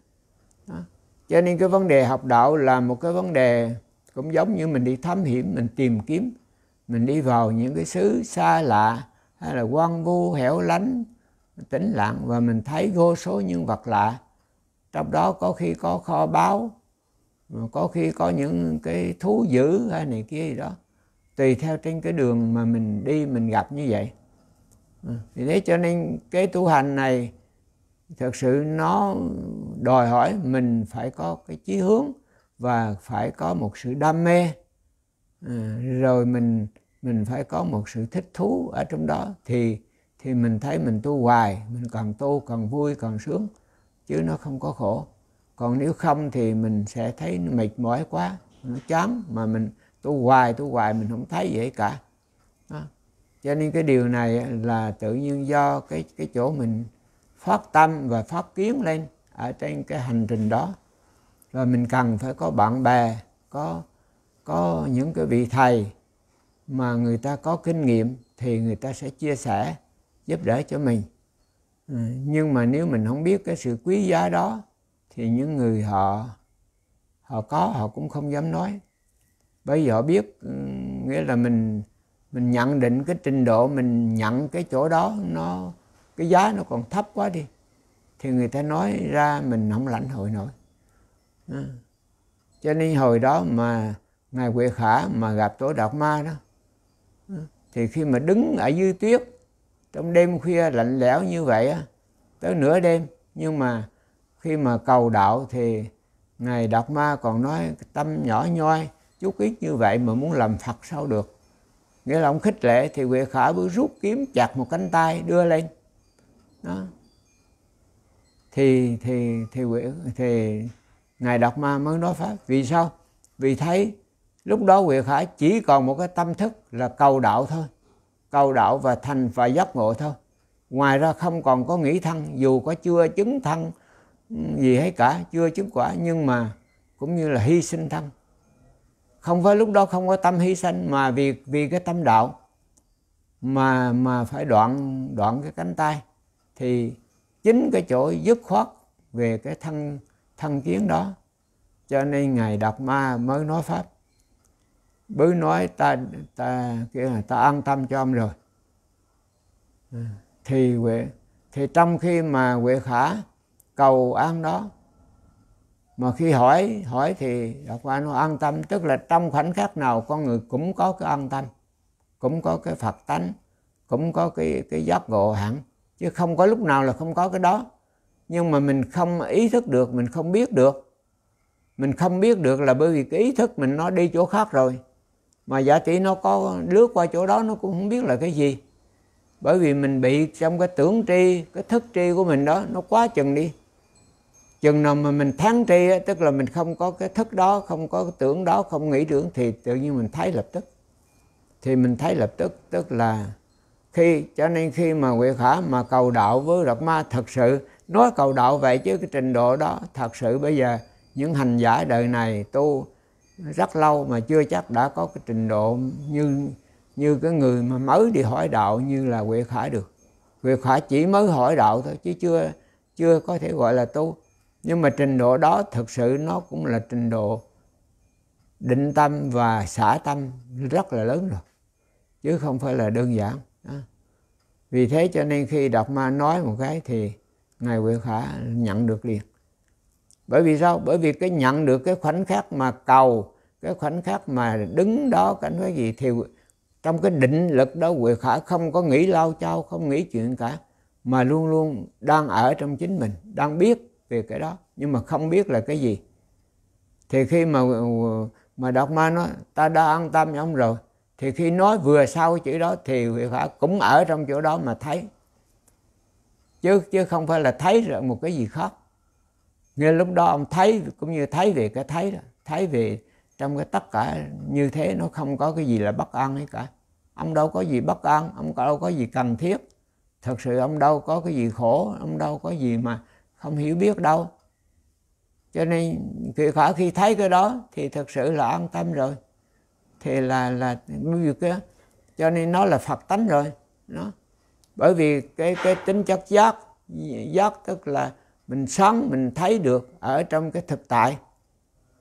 đó. cho nên cái vấn đề học đạo là một cái vấn đề cũng giống như mình đi thám hiểm mình tìm kiếm mình đi vào những cái xứ xa lạ hay là quan vu hẻo lánh tĩnh lặng và mình thấy vô số nhân vật lạ trong đó có khi có kho báu có khi có những cái thú dữ hay này kia gì đó tùy theo trên cái đường mà mình đi mình gặp như vậy vì ừ, thế cho nên cái tu hành này thật sự nó đòi hỏi mình phải có cái chí hướng và phải có một sự đam mê ừ, rồi mình mình phải có một sự thích thú ở trong đó thì thì mình thấy mình tu hoài mình càng tu càng vui càng sướng chứ nó không có khổ còn nếu không thì mình sẽ thấy mệt mỏi quá nó chán mà mình tu hoài tu hoài mình không thấy vậy cả đó. cho nên cái điều này là tự nhiên do cái cái chỗ mình phát tâm và phát kiến lên ở trên cái hành trình đó và mình cần phải có bạn bè có có những cái vị thầy mà người ta có kinh nghiệm thì người ta sẽ chia sẻ giúp đỡ cho mình ừ, nhưng mà nếu mình không biết cái sự quý giá đó thì những người họ họ có họ cũng không dám nói bây giờ biết nghĩa là mình mình nhận định cái trình độ mình nhận cái chỗ đó nó cái giá nó còn thấp quá đi thì người ta nói ra mình không lãnh hội nổi à. cho nên hồi đó mà ngài quệ khả mà gặp tổ đạt ma đó à. thì khi mà đứng ở dưới tuyết trong đêm khuya lạnh lẽo như vậy á tới nửa đêm nhưng mà khi mà cầu đạo thì ngài đạt ma còn nói tâm nhỏ nhoi chút ít như vậy mà muốn làm phật sao được nghĩa là ông khích lệ thì huệ khả bước rút kiếm chặt một cánh tay đưa lên đó thì thì thì huệ thì ngài đạt ma mới nói pháp vì sao vì thấy lúc đó huệ khả chỉ còn một cái tâm thức là cầu đạo thôi cầu đạo và thành và giác ngộ thôi ngoài ra không còn có nghĩ thân dù có chưa chứng thân gì hết cả chưa chứng quả nhưng mà cũng như là hy sinh thân không phải lúc đó không có tâm hy sinh mà vì vì cái tâm đạo mà mà phải đoạn đoạn cái cánh tay thì chính cái chỗ dứt khoát về cái thân thân kiến đó cho nên ngài đạt ma mới nói pháp bứ nói ta ta kia là ta an tâm cho ông rồi à, thì huệ thì trong khi mà huệ khả cầu an đó mà khi hỏi hỏi thì đọc qua nó an tâm tức là trong khoảnh khắc nào con người cũng có cái an tâm cũng có cái phật tánh cũng có cái cái giác ngộ hẳn chứ không có lúc nào là không có cái đó nhưng mà mình không ý thức được mình không biết được mình không biết được là bởi vì cái ý thức mình nó đi chỗ khác rồi mà giả tỷ nó có lướt qua chỗ đó nó cũng không biết là cái gì bởi vì mình bị trong cái tưởng tri cái thức tri của mình đó nó quá chừng đi chừng nào mà mình thắng tri tức là mình không có cái thức đó không có cái tưởng đó không nghĩ tưởng thì tự nhiên mình thấy lập tức thì mình thấy lập tức tức là khi cho nên khi mà nguyệt khả mà cầu đạo với đạt ma thật sự nói cầu đạo vậy chứ cái trình độ đó thật sự bây giờ những hành giả đời này tu rất lâu mà chưa chắc đã có cái trình độ như như cái người mà mới đi hỏi đạo như là Nguyệt Khải được. Nguyệt Khải chỉ mới hỏi đạo thôi chứ chưa chưa có thể gọi là tu nhưng mà trình độ đó thực sự nó cũng là trình độ định tâm và xả tâm rất là lớn rồi chứ không phải là đơn giản đó. vì thế cho nên khi đọc ma nói một cái thì ngài huệ khả nhận được liền bởi vì sao bởi vì cái nhận được cái khoảnh khắc mà cầu cái khoảnh khắc mà đứng đó cảnh cái gì thì trong cái định lực đó huệ khả không có nghĩ lao chao không nghĩ chuyện cả mà luôn luôn đang ở trong chính mình đang biết về cái đó nhưng mà không biết là cái gì thì khi mà mà đọc ma nói ta đã an tâm với ông rồi thì khi nói vừa sau chữ đó thì Huệ Phả cũng ở trong chỗ đó mà thấy chứ chứ không phải là thấy rồi một cái gì khác ngay lúc đó ông thấy cũng như thấy về cái thấy đó thấy về trong cái tất cả như thế nó không có cái gì là bất an hết cả ông đâu có gì bất an ông đâu có gì cần thiết thật sự ông đâu có cái gì khổ ông đâu có gì mà không hiểu biết đâu cho nên thì khỏi khi thấy cái đó thì thật sự là an tâm rồi thì là là cái cái cho nên nó là phật tánh rồi nó bởi vì cái cái tính chất giác giác tức là mình sống mình thấy được ở trong cái thực tại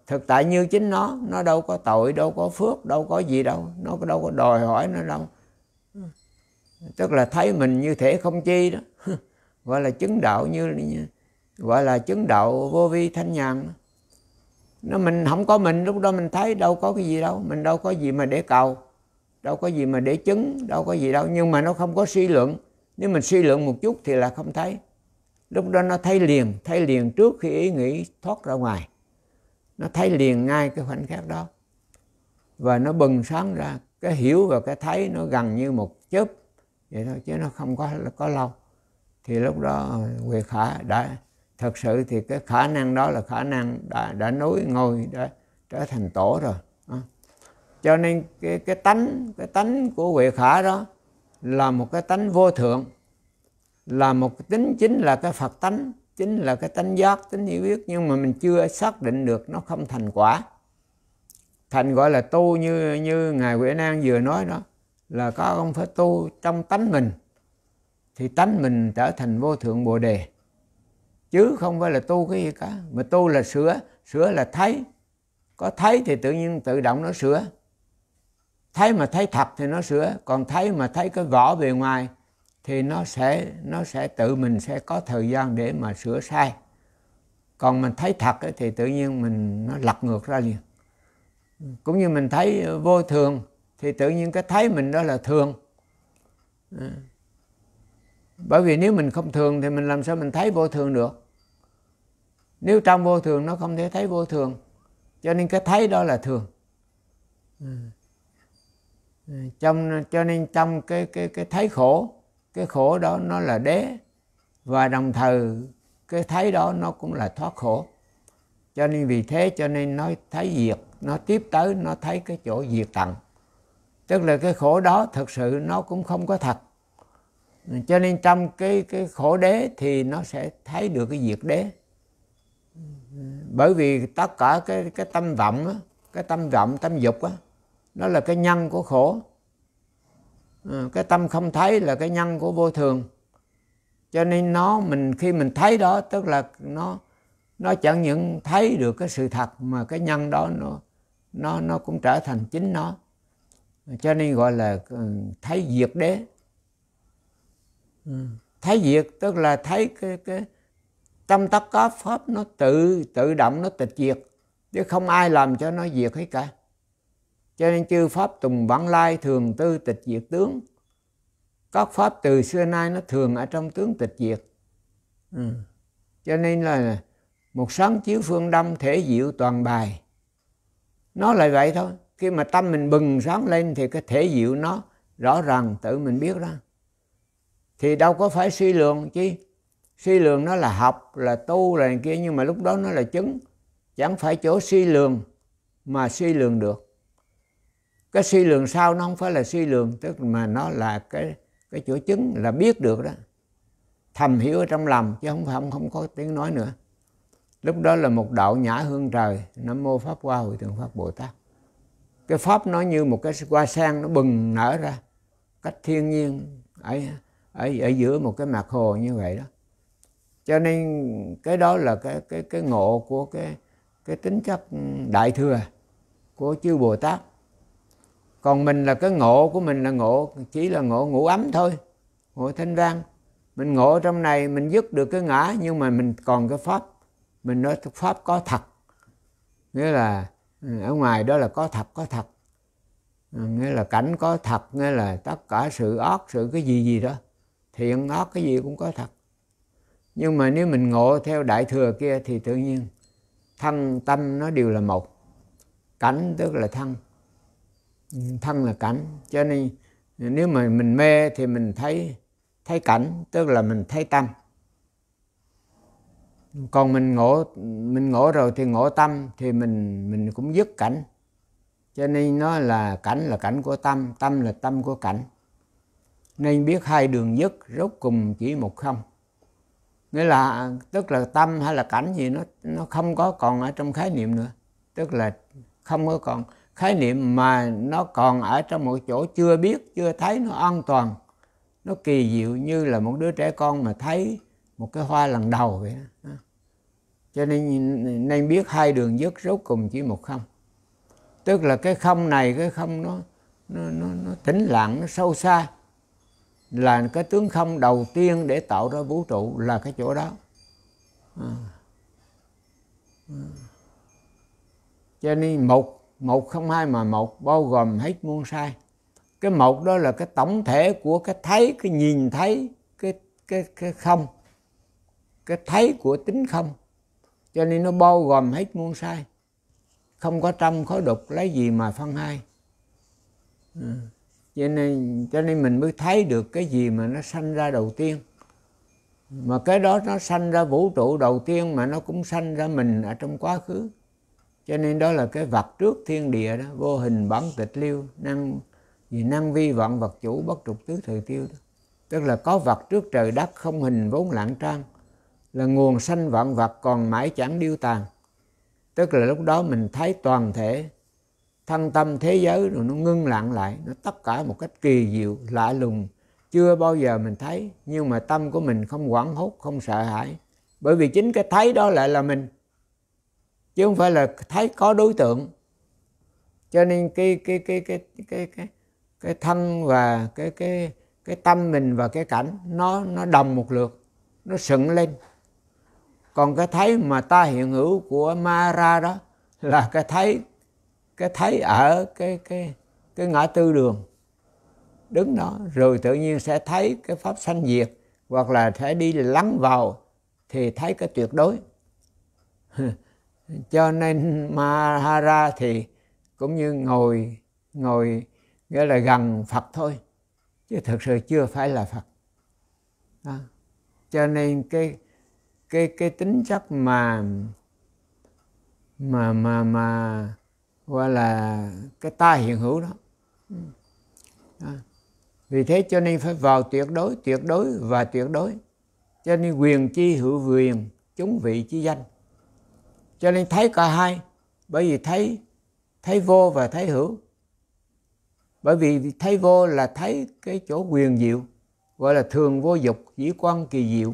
thực tại như chính nó nó đâu có tội đâu có phước đâu có gì đâu nó đâu có đòi hỏi nó đâu tức là thấy mình như thể không chi đó *laughs* gọi là chứng đạo như như gọi là chứng đạo vô vi thanh nhàn nó mình không có mình lúc đó mình thấy đâu có cái gì đâu mình đâu có gì mà để cầu đâu có gì mà để chứng đâu có gì đâu nhưng mà nó không có suy luận nếu mình suy luận một chút thì là không thấy lúc đó nó thấy liền thấy liền trước khi ý nghĩ thoát ra ngoài nó thấy liền ngay cái khoảnh khắc đó và nó bừng sáng ra cái hiểu và cái thấy nó gần như một chớp vậy thôi chứ nó không có có lâu thì lúc đó Nguyệt Hạ đã thật sự thì cái khả năng đó là khả năng đã, đã nối ngôi đã trở thành tổ rồi à. cho nên cái cái tánh cái tánh của huệ khả đó là một cái tánh vô thượng là một tính chính là cái phật tánh chính là cái tánh giác tính hiểu biết nhưng mà mình chưa xác định được nó không thành quả thành gọi là tu như như ngài huệ năng vừa nói đó là có ông phải tu trong tánh mình thì tánh mình trở thành vô thượng bồ đề chứ không phải là tu cái gì cả mà tu là sửa sửa là thấy có thấy thì tự nhiên tự động nó sửa thấy mà thấy thật thì nó sửa còn thấy mà thấy cái vỏ bề ngoài thì nó sẽ nó sẽ tự mình sẽ có thời gian để mà sửa sai còn mình thấy thật thì tự nhiên mình nó lật ngược ra liền cũng như mình thấy vô thường thì tự nhiên cái thấy mình đó là thường à, bởi vì nếu mình không thường thì mình làm sao mình thấy vô thường được nếu trong vô thường nó không thể thấy vô thường cho nên cái thấy đó là thường ừ. Ừ. trong cho nên trong cái cái cái thấy khổ cái khổ đó nó là đế và đồng thời cái thấy đó nó cũng là thoát khổ cho nên vì thế cho nên nó thấy diệt nó tiếp tới nó thấy cái chỗ diệt tận tức là cái khổ đó thật sự nó cũng không có thật cho nên trong cái cái khổ đế thì nó sẽ thấy được cái diệt đế bởi vì tất cả cái cái tâm vọng á, cái tâm vọng tâm dục á, nó là cái nhân của khổ ờ, cái tâm không thấy là cái nhân của vô thường cho nên nó mình khi mình thấy đó tức là nó nó chẳng những thấy được cái sự thật mà cái nhân đó nó nó nó cũng trở thành chính nó cho nên gọi là ừ, thấy diệt đế Ừ. thấy diệt tức là thấy cái cái tâm tất cả pháp nó tự tự động nó tịch diệt chứ không ai làm cho nó diệt hết cả cho nên chư pháp tùng vãng lai thường tư tịch diệt tướng các pháp từ xưa nay nó thường ở trong tướng tịch diệt ừ. cho nên là một sáng chiếu phương đông thể diệu toàn bài nó lại vậy thôi khi mà tâm mình bừng sáng lên thì cái thể diệu nó rõ ràng tự mình biết ra thì đâu có phải suy lượng chứ suy lượng nó là học là tu là này kia nhưng mà lúc đó nó là chứng chẳng phải chỗ suy lượng mà suy lượng được cái suy lượng sau nó không phải là suy lượng tức mà nó là cái cái chỗ chứng là biết được đó thầm hiểu ở trong lòng chứ không phải không, không có tiếng nói nữa lúc đó là một đạo nhã hương trời nam mô pháp hoa hội thượng pháp bồ tát cái pháp nó như một cái hoa sen nó bừng nở ra cách thiên nhiên ấy ở ở giữa một cái mặt hồ như vậy đó cho nên cái đó là cái cái cái ngộ của cái cái tính chất đại thừa của chư Bồ Tát còn mình là cái ngộ của mình là ngộ chỉ là ngộ ngũ ấm thôi ngộ thanh văn mình ngộ trong này mình dứt được cái ngã nhưng mà mình còn cái pháp mình nói pháp có thật nghĩa là ừ, ở ngoài đó là có thật có thật ừ, nghĩa là cảnh có thật nghĩa là tất cả sự ác sự cái gì gì đó thiện ác cái gì cũng có thật nhưng mà nếu mình ngộ theo đại thừa kia thì tự nhiên thân tâm nó đều là một cảnh tức là thân thân là cảnh cho nên nếu mà mình mê thì mình thấy thấy cảnh tức là mình thấy tâm còn mình ngộ mình ngộ rồi thì ngộ tâm thì mình mình cũng dứt cảnh cho nên nó là cảnh là cảnh của tâm tâm là tâm của cảnh nên biết hai đường nhất rốt cùng chỉ một không nghĩa là tức là tâm hay là cảnh gì nó nó không có còn ở trong khái niệm nữa tức là không có còn khái niệm mà nó còn ở trong một chỗ chưa biết chưa thấy nó an toàn nó kỳ diệu như là một đứa trẻ con mà thấy một cái hoa lần đầu vậy đó. cho nên nên biết hai đường dứt rốt cùng chỉ một không tức là cái không này cái không nó nó nó, nó tĩnh lặng nó sâu xa là cái tướng không đầu tiên để tạo ra vũ trụ là cái chỗ đó à. À. cho nên một một không hai mà một bao gồm hết muôn sai cái một đó là cái tổng thể của cái thấy cái nhìn thấy cái cái cái không cái thấy của tính không cho nên nó bao gồm hết muôn sai không có trăm khối đục lấy gì mà phân hai ừ cho nên cho nên mình mới thấy được cái gì mà nó sanh ra đầu tiên mà cái đó nó sanh ra vũ trụ đầu tiên mà nó cũng sanh ra mình ở trong quá khứ cho nên đó là cái vật trước thiên địa đó vô hình bản tịch lưu năng vì năng vi vọng vật chủ bất trục tứ thời tiêu đó. tức là có vật trước trời đất không hình vốn lạng trang là nguồn sanh vạn vật còn mãi chẳng điêu tàn tức là lúc đó mình thấy toàn thể thân tâm thế giới rồi nó ngưng lặng lại nó tất cả một cách kỳ diệu lạ lùng chưa bao giờ mình thấy nhưng mà tâm của mình không hoảng hốt không sợ hãi bởi vì chính cái thấy đó lại là mình chứ không phải là thấy có đối tượng cho nên cái cái cái cái cái cái cái thân và cái cái cái tâm mình và cái cảnh nó nó đồng một lượt nó sững lên còn cái thấy mà ta hiện hữu của Mara đó là cái thấy cái thấy ở cái cái cái ngã tư đường đứng đó rồi tự nhiên sẽ thấy cái pháp sanh diệt hoặc là sẽ đi lắng vào thì thấy cái tuyệt đối *laughs* cho nên Mahara thì cũng như ngồi ngồi nghĩa là gần Phật thôi chứ thực sự chưa phải là Phật à. cho nên cái cái cái tính chất mà mà mà mà gọi là cái ta hiện hữu đó à. vì thế cho nên phải vào tuyệt đối tuyệt đối và tuyệt đối cho nên quyền chi hữu quyền chúng vị chi danh cho nên thấy cả hai bởi vì thấy thấy vô và thấy hữu bởi vì thấy vô là thấy cái chỗ quyền diệu gọi là thường vô dục dĩ quan kỳ diệu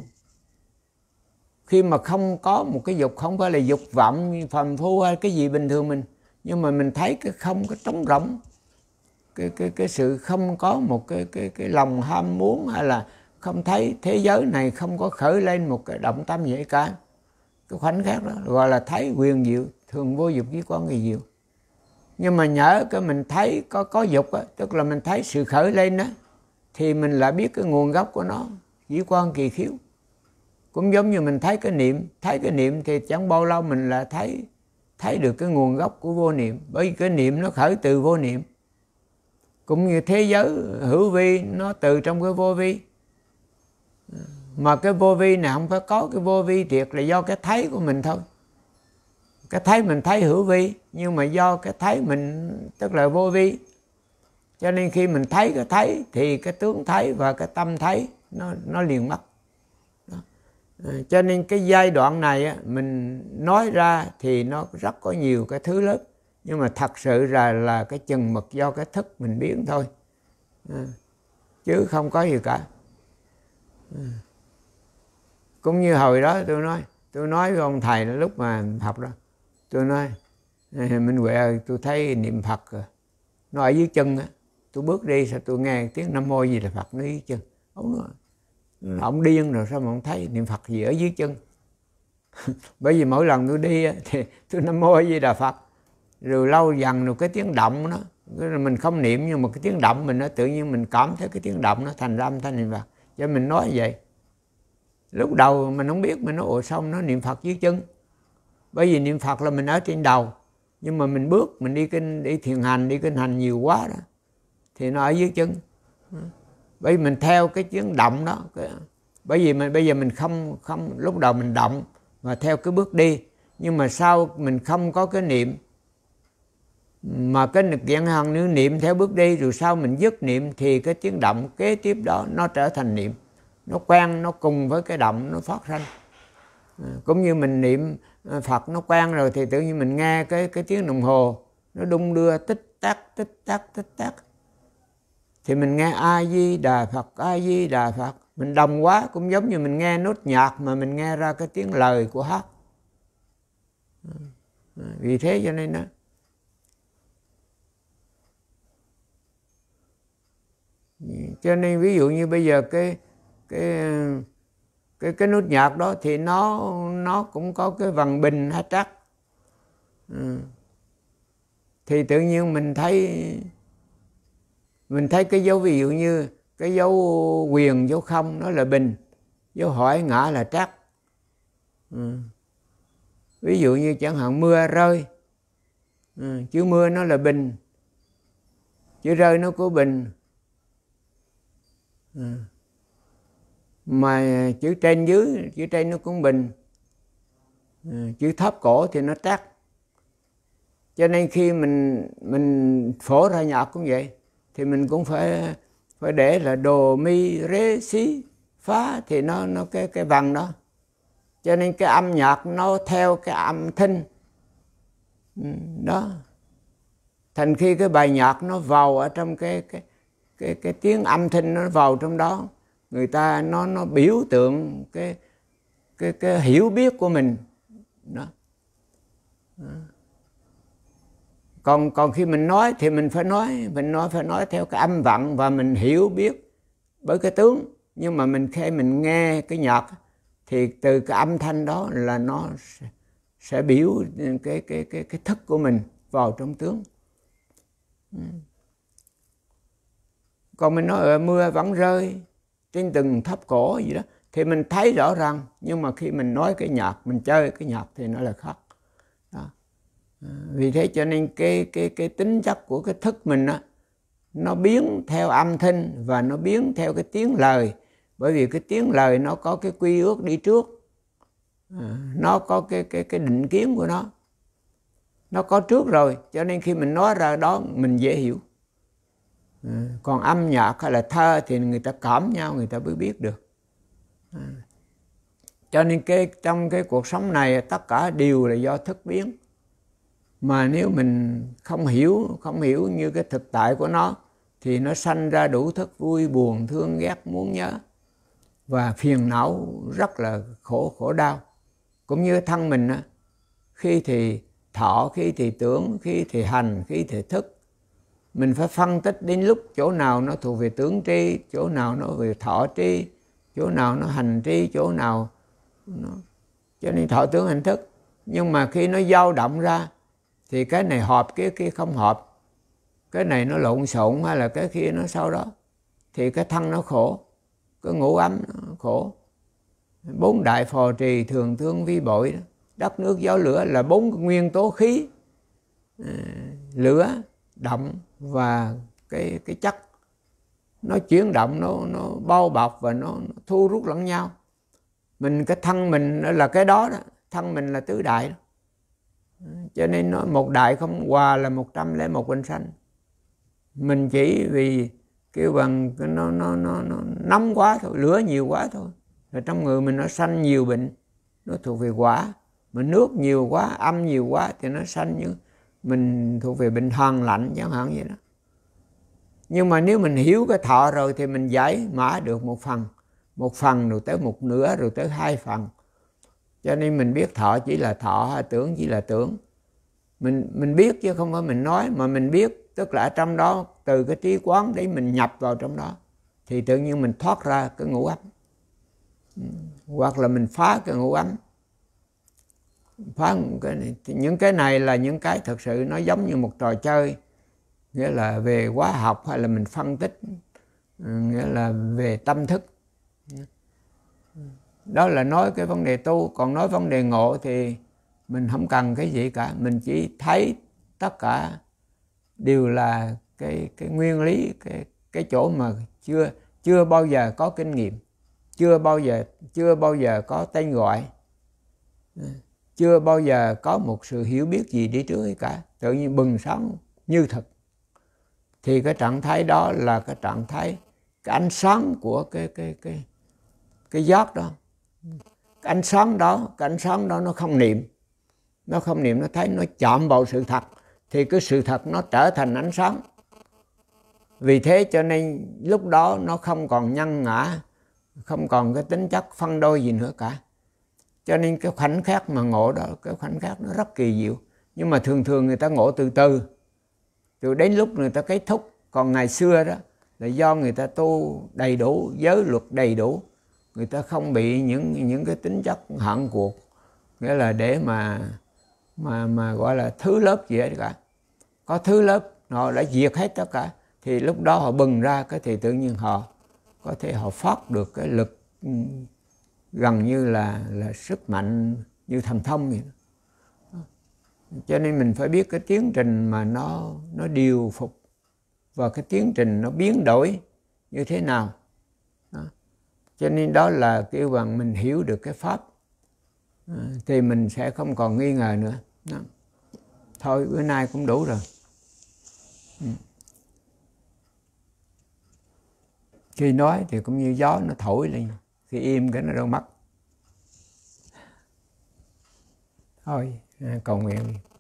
khi mà không có một cái dục không phải là dục vọng phàm phu hay cái gì bình thường mình nhưng mà mình thấy cái không cái trống rỗng cái cái cái sự không có một cái cái cái lòng ham muốn hay là không thấy thế giới này không có khởi lên một cái động tâm gì cả cái khoảnh khắc đó gọi là thấy quyền diệu thường vô dục với quan người diệu nhưng mà nhớ cái mình thấy có có dục á, tức là mình thấy sự khởi lên đó thì mình lại biết cái nguồn gốc của nó với quan kỳ khiếu cũng giống như mình thấy cái niệm thấy cái niệm thì chẳng bao lâu mình là thấy thấy được cái nguồn gốc của vô niệm bởi vì cái niệm nó khởi từ vô niệm cũng như thế giới hữu vi nó từ trong cái vô vi mà cái vô vi này không phải có cái vô vi thiệt là do cái thấy của mình thôi cái thấy mình thấy hữu vi nhưng mà do cái thấy mình tức là vô vi cho nên khi mình thấy cái thấy thì cái tướng thấy và cái tâm thấy nó nó liền mất À, cho nên cái giai đoạn này mình nói ra thì nó rất có nhiều cái thứ lớp nhưng mà thật sự là là cái chừng mực do cái thức mình biến thôi à, chứ không có gì cả à, cũng như hồi đó tôi nói tôi nói với ông thầy lúc mà học đó tôi nói minh huệ ơi tôi thấy niệm phật nó ở dưới chân á tôi bước đi sao tôi nghe tiếng nam mô gì là phật nó dưới chân ông nói ừ. ông điên rồi sao mà không thấy niệm phật gì ở dưới chân *laughs* bởi vì mỗi lần tôi đi thì tôi nam mô với đà phật rồi lâu dần rồi cái tiếng động nó mình không niệm nhưng mà cái tiếng động mình nó tự nhiên mình cảm thấy cái tiếng động nó thành ra âm thanh niệm phật cho mình nói vậy lúc đầu mình không biết mình nó ủa xong nó niệm phật dưới chân bởi vì niệm phật là mình ở trên đầu nhưng mà mình bước mình đi kinh đi thiền hành đi kinh hành nhiều quá đó thì nó ở dưới chân bởi vì mình theo cái tiếng động đó bởi vì mình bây giờ mình không không lúc đầu mình động và theo cái bước đi nhưng mà sau mình không có cái niệm mà cái lực kiện hằng nếu niệm theo bước đi rồi sau mình dứt niệm thì cái tiếng động kế tiếp đó nó trở thành niệm nó quen nó cùng với cái động nó phát sinh à, cũng như mình niệm à, Phật nó quen rồi thì tự nhiên mình nghe cái cái tiếng đồng hồ nó đung đưa tích tắc tích tắc tích tắc thì mình nghe a di đà phật a di đà phật mình đồng quá cũng giống như mình nghe nốt nhạc mà mình nghe ra cái tiếng lời của hát à, vì thế cho nên đó cho nên ví dụ như bây giờ cái cái cái cái nốt nhạc đó thì nó nó cũng có cái vần bình hát chắc ừ. À, thì tự nhiên mình thấy mình thấy cái dấu ví dụ như cái dấu quyền dấu không nó là bình dấu hỏi ngã là trắc ừ. ví dụ như chẳng hạn mưa rơi ừ. chữ mưa nó là bình chữ rơi nó có bình ừ. mà chữ trên dưới chữ trên nó cũng bình ừ, chữ thấp cổ thì nó trắc cho nên khi mình mình phổ ra nhạc cũng vậy thì mình cũng phải phải để là đồ mi rê xí phá thì nó nó cái cái bằng đó cho nên cái âm nhạc nó theo cái âm thanh ừ, đó thành khi cái bài nhạc nó vào ở trong cái cái cái cái tiếng âm thanh nó vào trong đó người ta nó nó biểu tượng cái cái cái hiểu biết của mình đó, đó còn còn khi mình nói thì mình phải nói mình nói phải nói theo cái âm vặn và mình hiểu biết bởi cái tướng nhưng mà mình khi mình nghe cái nhạc thì từ cái âm thanh đó là nó sẽ biểu cái cái cái cái thức của mình vào trong tướng ừ. còn mình nói ở ờ, mưa vẫn rơi trên từng tháp cổ gì đó thì mình thấy rõ ràng nhưng mà khi mình nói cái nhạc mình chơi cái nhạc thì nó là khác À, vì thế cho nên cái cái cái tính chất của cái thức mình á nó biến theo âm thanh và nó biến theo cái tiếng lời bởi vì cái tiếng lời nó có cái quy ước đi trước à, nó có cái cái cái định kiến của nó nó có trước rồi cho nên khi mình nói ra đó mình dễ hiểu à, còn âm nhạc hay là thơ thì người ta cảm nhau người ta mới biết được cho nên cái trong cái cuộc sống này tất cả đều là do thức biến mà nếu mình không hiểu không hiểu như cái thực tại của nó thì nó sanh ra đủ thức vui buồn thương ghét muốn nhớ và phiền não rất là khổ khổ đau cũng như thân mình á khi thì thọ khi thì tưởng khi thì hành khi thì thức mình phải phân tích đến lúc chỗ nào nó thuộc về tướng tri chỗ nào nó về thọ tri chỗ nào nó hành tri chỗ nào nó cho nên thọ tướng hành thức nhưng mà khi nó dao động ra thì cái này hợp cái kia không hợp cái này nó lộn xộn hay là cái kia nó sau đó thì cái thân nó khổ cái ngủ ấm nó khổ bốn đại phò trì thường thương vi bội đó. đất nước gió lửa là bốn nguyên tố khí à, lửa động và cái cái chất nó chuyển động nó nó bao bọc và nó, nó thu rút lẫn nhau mình cái thân mình là cái đó đó thân mình là tứ đại đó cho nên nói một đại không hòa là 101 huynh sanh mình chỉ vì kêu bằng nó nó nó nó nóng quá thôi lửa nhiều quá thôi rồi trong người mình nó sanh nhiều bệnh nó thuộc về quả mà nước nhiều quá âm nhiều quá thì nó sanh như mình thuộc về bệnh thần lạnh chẳng hạn vậy đó nhưng mà nếu mình hiểu cái thọ rồi thì mình giải mã được một phần một phần rồi tới một nửa rồi tới hai phần cho nên mình biết thọ chỉ là thọ hay tưởng chỉ là tưởng mình mình biết chứ không phải mình nói mà mình biết tức là trong đó từ cái trí quán để mình nhập vào trong đó thì tự nhiên mình thoát ra cái ngũ ấm ừ, hoặc là mình phá cái ngũ ấm phá cái này. những cái này là những cái thực sự nó giống như một trò chơi nghĩa là về hóa học hay là mình phân tích ừ, nghĩa là về tâm thức đó là nói cái vấn đề tu còn nói vấn đề ngộ thì mình không cần cái gì cả mình chỉ thấy tất cả đều là cái cái nguyên lý cái cái chỗ mà chưa chưa bao giờ có kinh nghiệm chưa bao giờ chưa bao giờ có tên gọi chưa bao giờ có một sự hiểu biết gì đi trước cả tự nhiên bừng sáng như thật thì cái trạng thái đó là cái trạng thái cái ánh sáng của cái cái cái cái giác đó ánh sáng đó cái ánh sáng đó nó không niệm nó không niệm nó thấy nó chạm vào sự thật thì cái sự thật nó trở thành ánh sáng vì thế cho nên lúc đó nó không còn nhân ngã không còn cái tính chất phân đôi gì nữa cả cho nên cái khoảnh khắc mà ngộ đó cái khoảnh khắc nó rất kỳ diệu nhưng mà thường thường người ta ngộ từ từ Từ đến lúc người ta kết thúc còn ngày xưa đó là do người ta tu đầy đủ giới luật đầy đủ người ta không bị những những cái tính chất hận cuộc nghĩa là để mà mà mà gọi là thứ lớp gì hết cả có thứ lớp họ đã diệt hết tất cả thì lúc đó họ bừng ra cái thì tự nhiên họ có thể họ phát được cái lực ừ, gần như là là sức mạnh như thần thông vậy cho nên mình phải biết cái tiến trình mà nó nó điều phục và cái tiến trình nó biến đổi như thế nào cho nên đó là kêu bằng mình hiểu được cái pháp ờ, thì mình sẽ không còn nghi ngờ nữa đó. thôi bữa nay cũng đủ rồi ừ. khi nói thì cũng như gió nó thổi lên khi im cái nó đâu mất thôi à, cầu nguyện đi